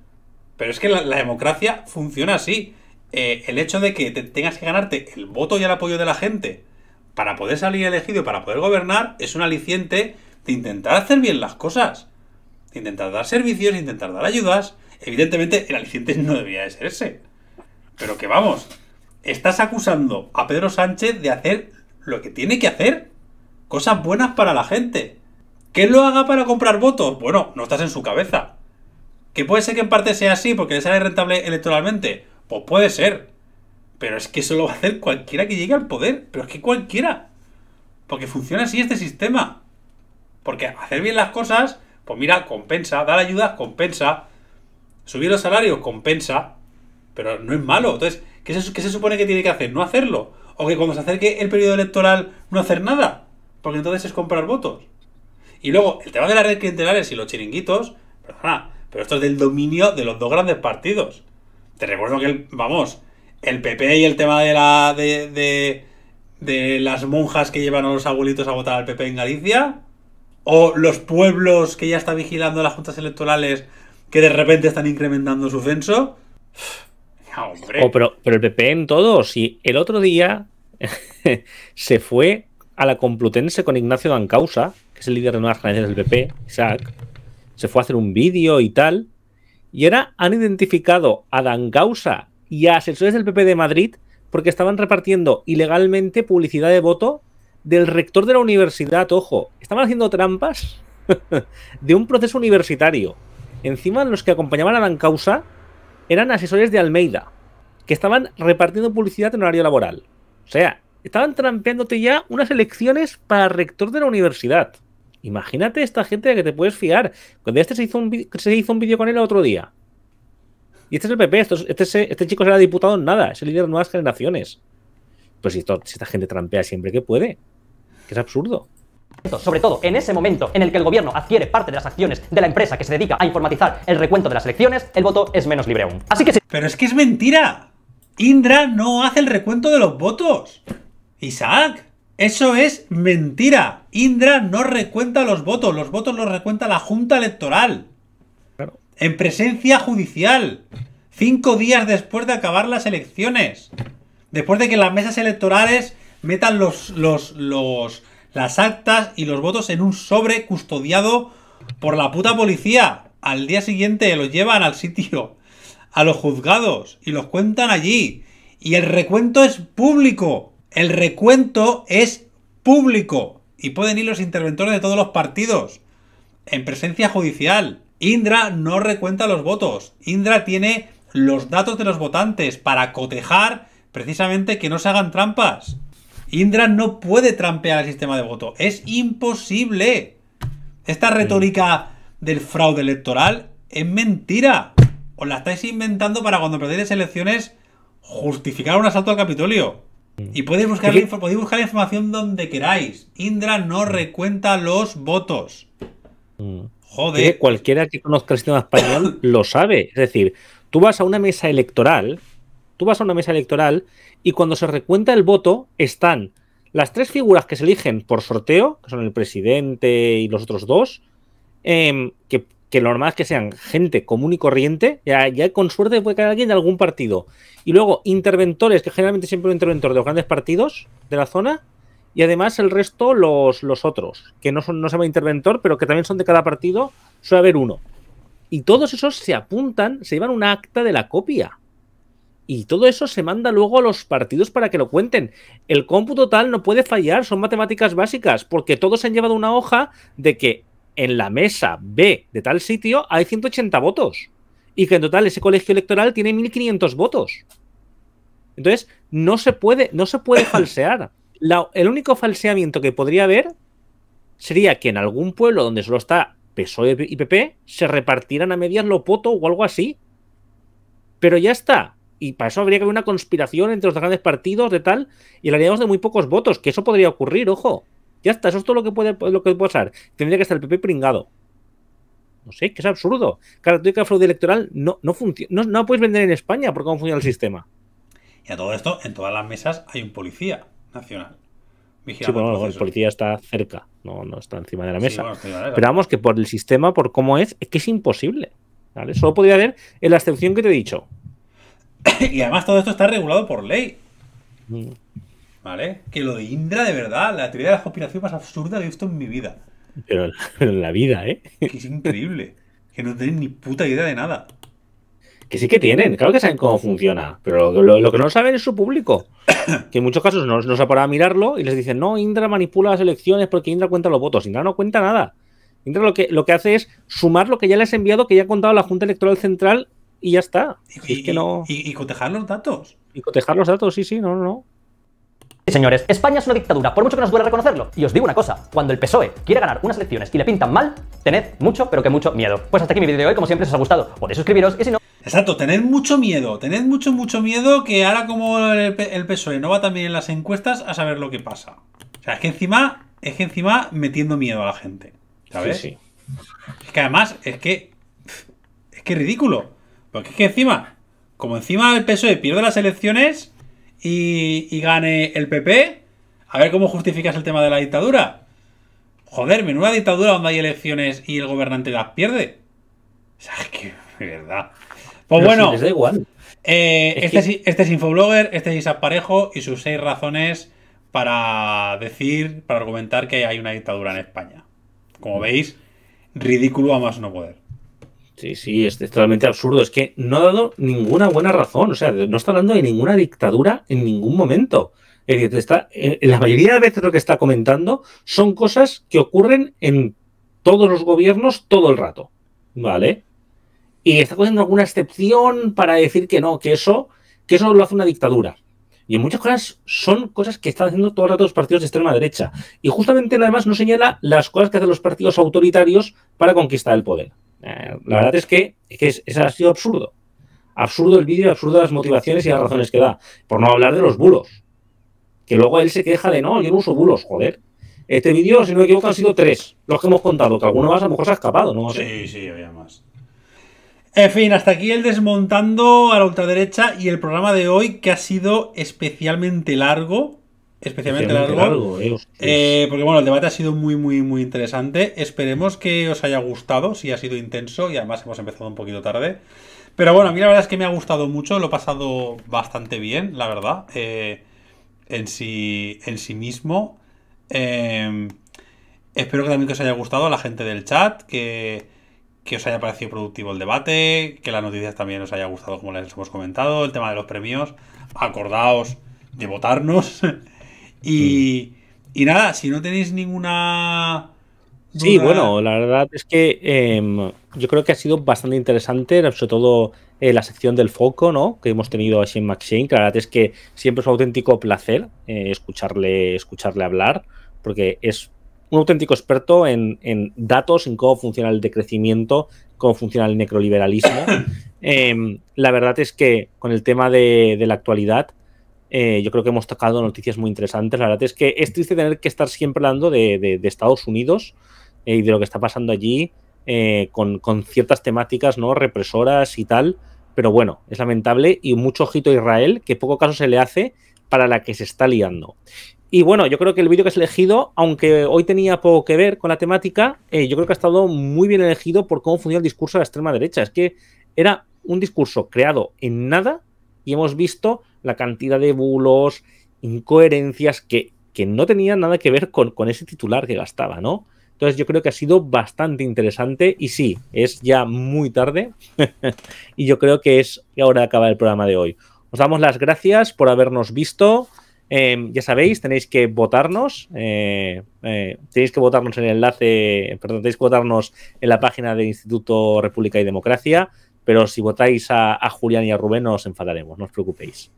Pero es que la, democracia funciona así. Eh, el hecho de que tengas que ganarte el voto y el apoyo de la gente para poder salir elegido para poder gobernar es un aliciente de intentar hacer bien las cosas. De intentar dar servicios, intentar dar ayudas. Evidentemente el aliciente no debía de ser ese. Pero que vamos, estás acusando a Pedro Sánchez de hacer lo que tiene que hacer. Cosas buenas para la gente ¿Que lo haga para comprar votos? Bueno, no estás en su cabeza. ¿Que puede ser que en parte sea así porque le sale rentable electoralmente? Pues puede ser. Pero es que eso lo va a hacer cualquiera que llegue al poder. Pero es que cualquiera. Porque funciona así este sistema. Porque hacer bien las cosas, pues mira, compensa. Dar ayuda, compensa. Subir los salarios, compensa. Pero no es malo. Entonces, ¿qué qué se supone que tiene que hacer? ¿No hacerlo? ¿O que cuando se acerque el periodo electoral no hacer nada? Porque entonces es comprar votos. Y luego, el tema de las redes clientelares y los chiringuitos, perdona, pero esto es del dominio de los dos grandes partidos. Te recuerdo que, vamos, el PP y el tema de la de, de, las monjas que llevan a los abuelitos a votar al PP en Galicia, o los pueblos que ya está vigilando las juntas electorales que de repente están incrementando su censo. hombre. Oh, pero, el PP en todos. si el otro día se fue a la Complutense con Ignacio Dancausa que es el líder de nuevas generaciones del PP, Isaac, se fue a hacer un vídeo y tal, y ahora han identificado a Dan Causa y a asesores del PP de Madrid porque estaban repartiendo ilegalmente publicidad de voto del rector de la universidad, ojo, estaban haciendo trampas de un proceso universitario. Encima los que acompañaban a Dan Causa eran asesores de Almeida, que estaban repartiendo publicidad en horario laboral. O sea, estaban trampeándote ya unas elecciones para rector de la universidad. Imagínate esta gente de que te puedes fiar. Cuando este se hizo un, vídeo con él el otro día. Y este es el PP, este, este, chico será diputado en nada, es el líder de nuevas generaciones. Pues si, esta gente trampea siempre que puede, que es absurdo. Sobre todo en ese momento en el que el gobierno adquiere parte de las acciones de la empresa que se dedica a informatizar el recuento de las elecciones, el voto es menos libre aún. Así que sí. Pero es que es mentira. Indra no hace el recuento de los votos. Isaac. Eso es mentira. Indra no recuenta los votos, los votos los recuenta la Junta Electoral. En presencia judicial. Cinco días después de acabar las elecciones. Después de que las mesas electorales metan los, los, los, las actas y los votos en un sobre custodiado por la puta policía. Al día siguiente los llevan al sitio, a los juzgados, y los cuentan allí. Y el recuento es público. El recuento es público y pueden ir los interventores de todos los partidos en presencia judicial. Indra no recuenta los votos. Indra tiene los datos de los votantes para cotejar precisamente que no se hagan trampas. Indra no puede trampear el sistema de voto. Es imposible. Esta retórica del fraude electoral es mentira. Os la estáis inventando para cuando perdéis elecciones justificar un asalto al Capitolio. Y podéis buscar, la, información donde queráis. Indra no mm. recuenta los votos. Mm. Joder. cualquiera que conozca el sistema español lo sabe. Es decir, tú vas a una mesa electoral, tú vas a una mesa electoral y cuando se recuenta el voto están las tres figuras que se eligen por sorteo, que son el presidente y los otros dos, em, que que lo normal es que sean gente común y corriente, ya, con suerte puede caer alguien de algún partido. Y luego interventores, que generalmente siempre un interventor de los grandes partidos de la zona, y además el resto los, los otros, que no, son, no se llama interventor, pero que también son de cada partido, suele haber uno. Y todos esos se apuntan, se llevan una acta de la copia. Y todo eso se manda luego a los partidos para que lo cuenten. El cómputo tal no puede fallar, son matemáticas básicas, porque todos han llevado una hoja de que en la mesa B de tal sitio hay 180 votos y que en total ese colegio electoral tiene 1.500 votos. Entonces, no se puede, no se puede falsear. el único falseamiento que podría haber sería que en algún pueblo donde solo está PSOE y PP se repartieran a medias lo poto o algo así. Pero ya está. Y para eso habría que haber una conspiración entre los grandes partidos de tal, y la haríamos de muy pocos votos, que eso podría ocurrir, ojo. Ya está, eso es todo lo que puede, lo que puede pasar. Tendría que estar el PP pringado. No sé, que es absurdo. Claro, tú que el fraude electoral no, no funciona. No, no puedes vender en España por cómo funciona el sistema. Y a todo esto, en todas las mesas hay un policía nacional. sí, bueno, el, policía está cerca, no, no está encima de la mesa. esperamos que por el sistema, por cómo es, es que es imposible. ¿vale? Solo podría haber en la excepción que te he dicho. y además todo esto está regulado por ley. Mm. ¿Vale? Que lo de Indra, de verdad, la teoría de la conspiración más absurda que he visto en mi vida. Pero, en la vida, ¿eh? Que es increíble. que no tienen ni puta idea de nada. Que sí que tienen, claro que saben cómo funciona, pero lo, que no saben es su público. que en muchos casos no, no se ha parado a mirarlo y les dicen, no, Indra manipula las elecciones porque Indra cuenta los votos. Indra no cuenta nada. Indra lo que, lo que hace es sumar lo que ya les ha enviado, que ya ha contado la Junta Electoral Central y ya está. y cotejar los datos. Y cotejar los datos, sí, sí, no, no señores, España es una dictadura, por mucho que nos duele reconocerlo. Y os digo una cosa, cuando el PSOE quiere ganar unas elecciones y le pintan mal, tened mucho, pero que mucho miedo. Pues hasta aquí mi vídeo de hoy, como siempre, si os ha gustado, podéis suscribiros y si no... Exacto, tened mucho miedo, tened mucho, mucho miedo que ahora como el, PSOE no va también en las encuestas a saber lo que pasa. O sea, es que encima, es que encima metiendo miedo a la gente, ¿sabes? Sí, sí. Es que además, es que... Es que ridículo. Porque es que encima, como encima el PSOE pierde las elecciones y, gane el PP, a ver cómo justificas el tema de la dictadura. Joder, menuda dictadura donde hay elecciones y el gobernante las pierde. es que, de verdad. Pues bueno, igual. Eh, este, este, es, Infoblogger, este es Isaac Parejo y sus seis razones para decir, para argumentar que hay una dictadura en España. Como mm. veis, ridículo a más no poder. Sí, sí, es totalmente absurdo. Es que no ha dado ninguna buena razón. O sea, no está hablando de ninguna dictadura en ningún momento. Está, eh, en la mayoría de veces lo que está comentando son cosas que ocurren en todos los gobiernos todo el rato. ¿Vale? Y está cogiendo alguna excepción para decir que no, que eso, que eso lo hace una dictadura. Y en muchas cosas son cosas que están haciendo todo el rato los partidos de extrema derecha. Y justamente además no señala las cosas que hacen los partidos autoritarios para conquistar el poder. Eh, la verdad es que, es ha sido absurdo. Absurdo el vídeo, absurdo las motivaciones y las razones que da. Por no hablar de los bulos. Que luego él se queja de, no, yo no uso bulos, joder. Este vídeo, si no me equivoco, han sido tres los que hemos contado, que alguno más a lo mejor se ha escapado, Sí, sí, había más. En fin, hasta aquí el desmontando a la ultraderecha y el programa de hoy que ha sido especialmente largo especialmente, largo. Eh, porque bueno, el debate ha sido muy, muy, muy interesante. Esperemos que os haya gustado, si ha sido intenso y además hemos empezado un poquito tarde. Pero bueno, a mí la verdad es que me ha gustado mucho, lo he pasado bastante bien, la verdad, eh, en, sí, en sí mismo. Em, espero que también que os haya gustado a la gente del chat, que, que os haya parecido productivo el debate, que las noticias también os haya gustado como les hemos comentado, el tema de los premios. Acordaos de votarnos Y, nada, si no tenéis ninguna... Sí, bueno, la verdad es que em, yo creo que ha sido bastante interesante, sobre todo eh, la sección del foco, ¿no? Que hemos tenido así en Maxine, la verdad es que siempre es un auténtico placer eh, escucharle, escucharle hablar, porque es un auténtico experto en, datos, en cómo funciona el decrecimiento, cómo funciona el necroliberalismo. Em, la verdad es que con el tema de la actualidad eh, yo creo que hemos tocado noticias muy interesantes. La verdad es que es triste tener que estar siempre hablando de, Estados Unidos eh, y de lo que está pasando allí eh, con, ciertas temáticas no represoras y tal. Pero bueno, es lamentable y mucho ojito a Israel, que poco caso se le hace para la que se está liando. Y bueno, yo creo que el vídeo que has elegido, aunque hoy tenía poco que ver con la temática, yo creo que ha estado muy bien elegido por cómo funciona el discurso de la extrema derecha. Es que era un discurso creado en nada y hemos visto la cantidad de bulos, incoherencias que, no tenían nada que ver con, con, ese titular que gastaba, ¿no? Entonces yo creo que ha sido bastante interesante y sí, es ya muy tarde y yo creo que es ahora acaba el programa de hoy. Os damos las gracias por habernos visto. Em, ya sabéis, tenéis que votarnos. Eh, eh, tenéis que votarnos en el enlace, perdón, tenéis que votarnos en la página del Instituto República y Democracia. Pero si votáis a, Julián y a Rubén, os enfadaremos, no os preocupéis.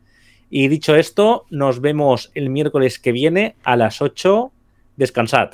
Y dicho esto, nos vemos el miércoles que viene a las 8. Descansad.